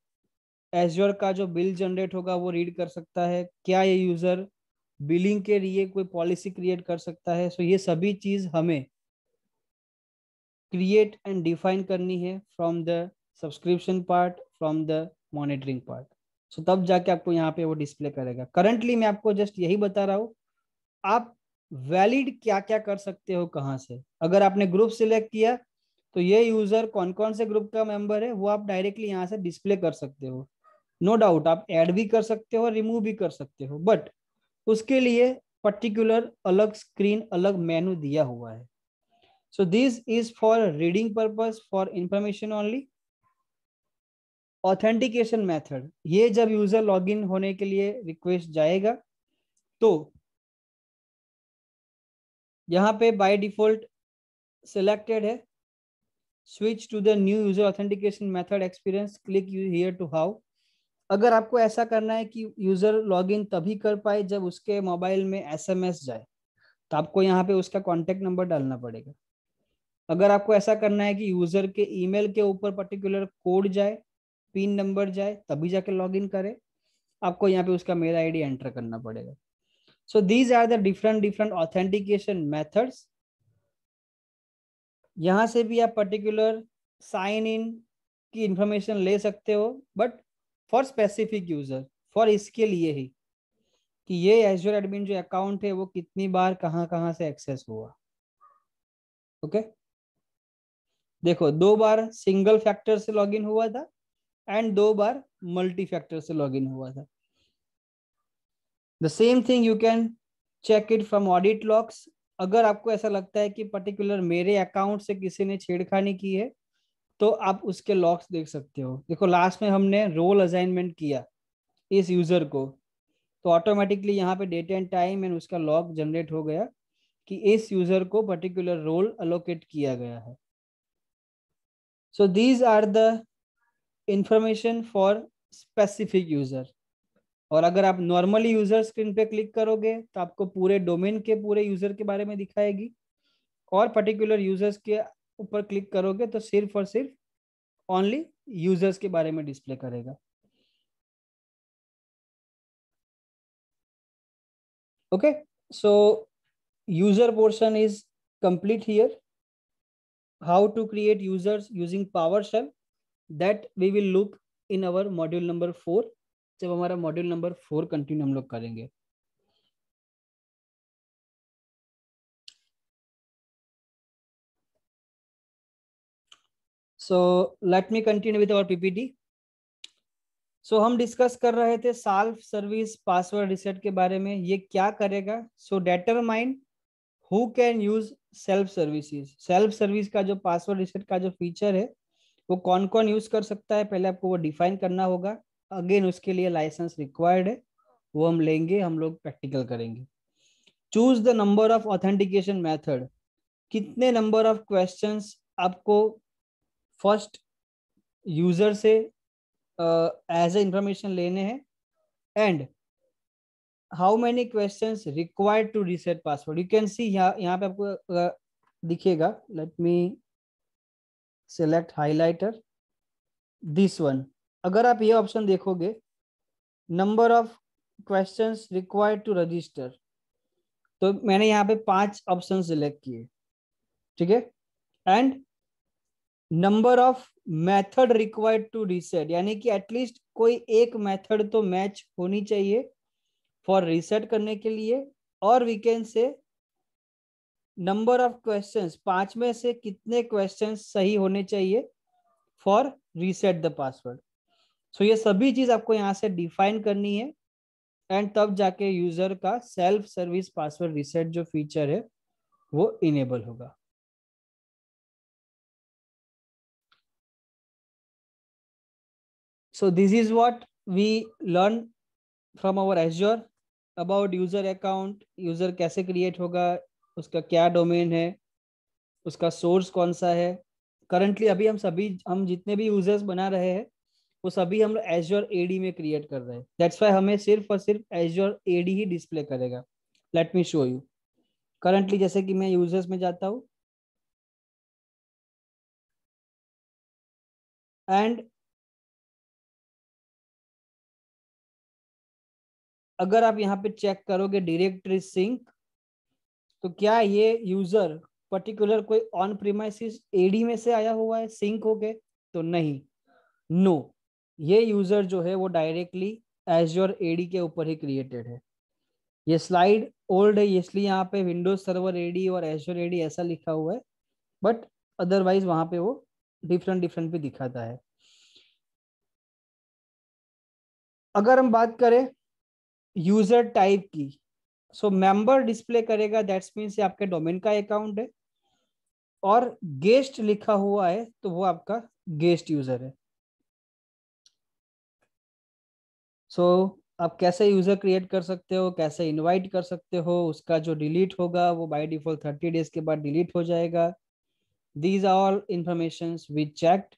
एज्योर का जो बिल जनरेट होगा वो रीड कर सकता है क्या ये यूजर बिलिंग के लिए कोई पॉलिसी क्रिएट कर सकता है सो so ये सभी चीज हमें क्रिएट एंड डिफाइन करनी है from the subscription part from the monitoring part so तब जाके आपको यहाँ पे वो डिस्प्ले करेगा करंटली मैं आपको जस्ट यही बता रहा हूँ आप वैलिड क्या क्या कर सकते हो कहाँ से अगर आपने ग्रुप सिलेक्ट किया तो ये यूजर कौन कौन से ग्रुप का मेंबर है वो आप डायरेक्टली यहाँ से डिस्प्ले कर सकते हो नो no डाउट आप ऐड भी कर सकते हो रिमूव भी कर सकते हो बट उसके लिए पर्टिकुलर अलग स्क्रीन अलग मेनू दिया हुआ है so this is for reading purpose for information only authentication method ये जब यूजर लॉगिन होने के लिए रिक्वेस्ट जाएगा तो यहाँ पे बाय डिफॉल्ट सिलेक्टेड है switch to the new user authentication method experience click you here to how अगर आपको ऐसा करना है कि यूजर लॉगिन तभी कर पाए जब उसके मोबाइल में एसएमएस जाए तो आपको यहां पे उसका कॉन्टेक्ट नंबर डालना पड़ेगा अगर आपको ऐसा करना है कि यूजर के ईमेल के ऊपर पर्टिकुलर कोड जाए पिन नंबर जाए तभी जाके लॉग इन करे आपको यहाँ पे उसका मेल आईडी एंटर करना पड़ेगा so these are the different different authentication methods यहाँ से भी आप पर्टिकुलर साइन इन की इंफॉर्मेशन ले सकते हो but for specific user for इसके लिए ही कि ये एजर एडमिन जो अकाउंट है वो कितनी बार कहाँ कहाँ से एक्सेस हुआ ओके okay? देखो दो बार सिंगल फैक्टर से लॉगिन हुआ था एंड दो बार मल्टी फैक्टर से लॉगिन हुआ था the same thing you can check it from audit logs अगर आपको ऐसा लगता है कि पर्टिकुलर मेरे अकाउंट से किसी ने छेड़खानी की है तो आप उसके लॉक्स देख सकते हो देखो लास्ट में हमने रोल असाइनमेंट किया इस यूजर को तो ऑटोमेटिकली यहाँ पे डेट एंड टाइम एंड उसका लॉक जनरेट हो गया कि इस यूजर को पर्टिकुलर रोल अलोकेट किया गया है so these are the information for specific user और अगर आप normally user screen पे click करोगे तो आपको पूरे domain के पूरे user के बारे में दिखाएगी और particular users के ऊपर click करोगे तो सिर्फ और सिर्फ only users के बारे में display करेगा okay so user portion is complete here how to create users using PowerShell that we will look in our module number four जब हमारा मॉड्यूल नंबर फोर कंटिन्यू हम लोग करेंगे so let me continue with our PPT so हम डिस्कस कर रहे थे सेल्फ सर्विस पासवर्ड रिसेट के बारे में ये क्या करेगा so determined who can use self services self service का जो पासवर्ड रिसेट का जो फीचर है वो कौन कौन यूज कर सकता है पहले आपको वो डिफाइन करना होगा अगेन उसके लिए लाइसेंस रिक्वायर्ड है वो हम लेंगे हम लोग प्रैक्टिकल करेंगे choose the number of authentication method कितने नंबर ऑफ क्वेश्चन आपको फर्स्ट यूजर से एज ए इंफॉर्मेशन लेने हैं and how many question required to reset password you can see यहाँ पे आपको दिखेगा let me select highlighter this one अगर आप ये ऑप्शन देखोगे number of question required to register तो मैंने यहाँ पे पांच ऑप्शन सिलेक्ट किए ठीक है and number of method required to reset यानी कि एटलीस्ट कोई एक मैथड तो मैच होनी चाहिए फॉर रिसेट करने के लिए और we can say number of questions पांच में से कितने क्वेश्चंस सही होने चाहिए for reset the password so ये सभी चीज आपको यहाँ से डिफाइन करनी है एंड तब जाके यूजर का सेल्फ सर्विस पासवर्ड रिसेट जो फीचर है वो इनेबल होगा so this is what we learn from our azure about user account user कैसे क्रिएट होगा उसका क्या डोमेन है उसका सोर्स कौन सा है करंटली अभी हम सभी हम जितने भी यूजर्स बना रहे हैं वो सभी हम ए एडी में क्रिएट कर रहे हैं दैट्स वाई हमें सिर्फ और सिर्फ ए डी ही डिस्प्ले करेगा let me show you currently जैसे कि मैं यूजर्स में जाता हूँ एंड अगर आप यहाँ पे चेक करोगे डिरेक्टरी सिंक तो क्या ये यूजर पर्टिकुलर कोई ऑन प्रीमाइसिस एडी में से आया हुआ है सिंक हो गए तो नहीं नो no. ये यूजर जो है वो डायरेक्टली योर एडी के ऊपर ही क्रिएटेड है ये स्लाइड ओल्ड है इसलिए यहाँ पे विंडोज सर्वर एडी और योर एडी ऐसा लिखा हुआ है बट अदरवाइज वहां पे वो डिफरेंट डिफरेंट भी दिखाता है अगर हम बात करें यूजर टाइप की सो मेंबर डिस्प्ले करेगा दैट्स मीन आपके डोमेन का अकाउंट है और गेस्ट लिखा हुआ है तो वो आपका गेस्ट यूजर है सो so, आप कैसे यूजर क्रिएट कर सकते हो कैसे इनवाइट कर सकते हो उसका जो डिलीट होगा वो बाय डिफॉल्ट थर्टी डेज के बाद डिलीट हो जाएगा are all information we checked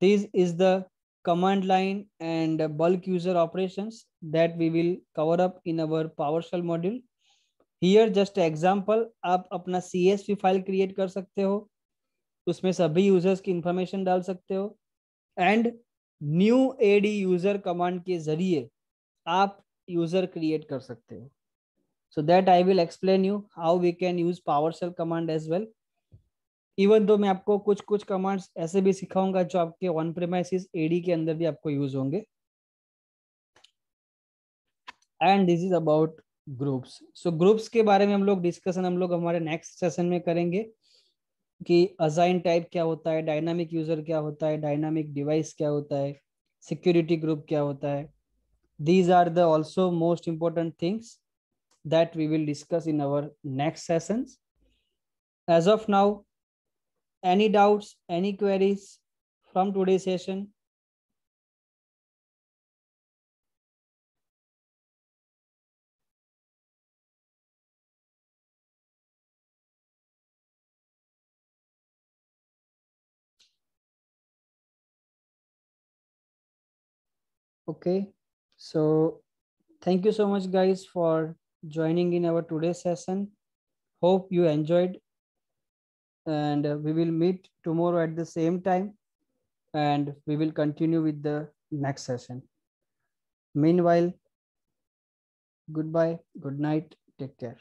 this is the command line and bulk user operations that we will cover up in our PowerShell module. Here just example, aap apna CSV file create kar sakte ho usme sabhi users ki information dal sakte ho and new ad user command ke zariye aap user create kar sakte ho so that i will explain you how we can use powershell command as well even though मैं आपको कुछ कुछ कमांड्स ऐसे भी सिखाऊंगा जो आपके ऑन प्रेमाइसिस एडी के अंदर भी आपको यूज होंगे and this is about groups so groups के बारे में हम लोग डिस्कशन हम लोग हमारे नेक्स्ट सेशन में करेंगे कि अजाइन टाइप क्या होता है डायनामिक यूजर क्या होता है डायनामिक डिवाइस क्या होता है सिक्योरिटी ग्रुप क्या होता है these are the also most important things that we will discuss in our next session as of now any doubts any queries from today session Okay, so thank you so much guys for joining in our today's session. Hope you enjoyed and uh, we will meet tomorrow at the same time and we will continue with the next session. Meanwhile, goodbye, good night, take care.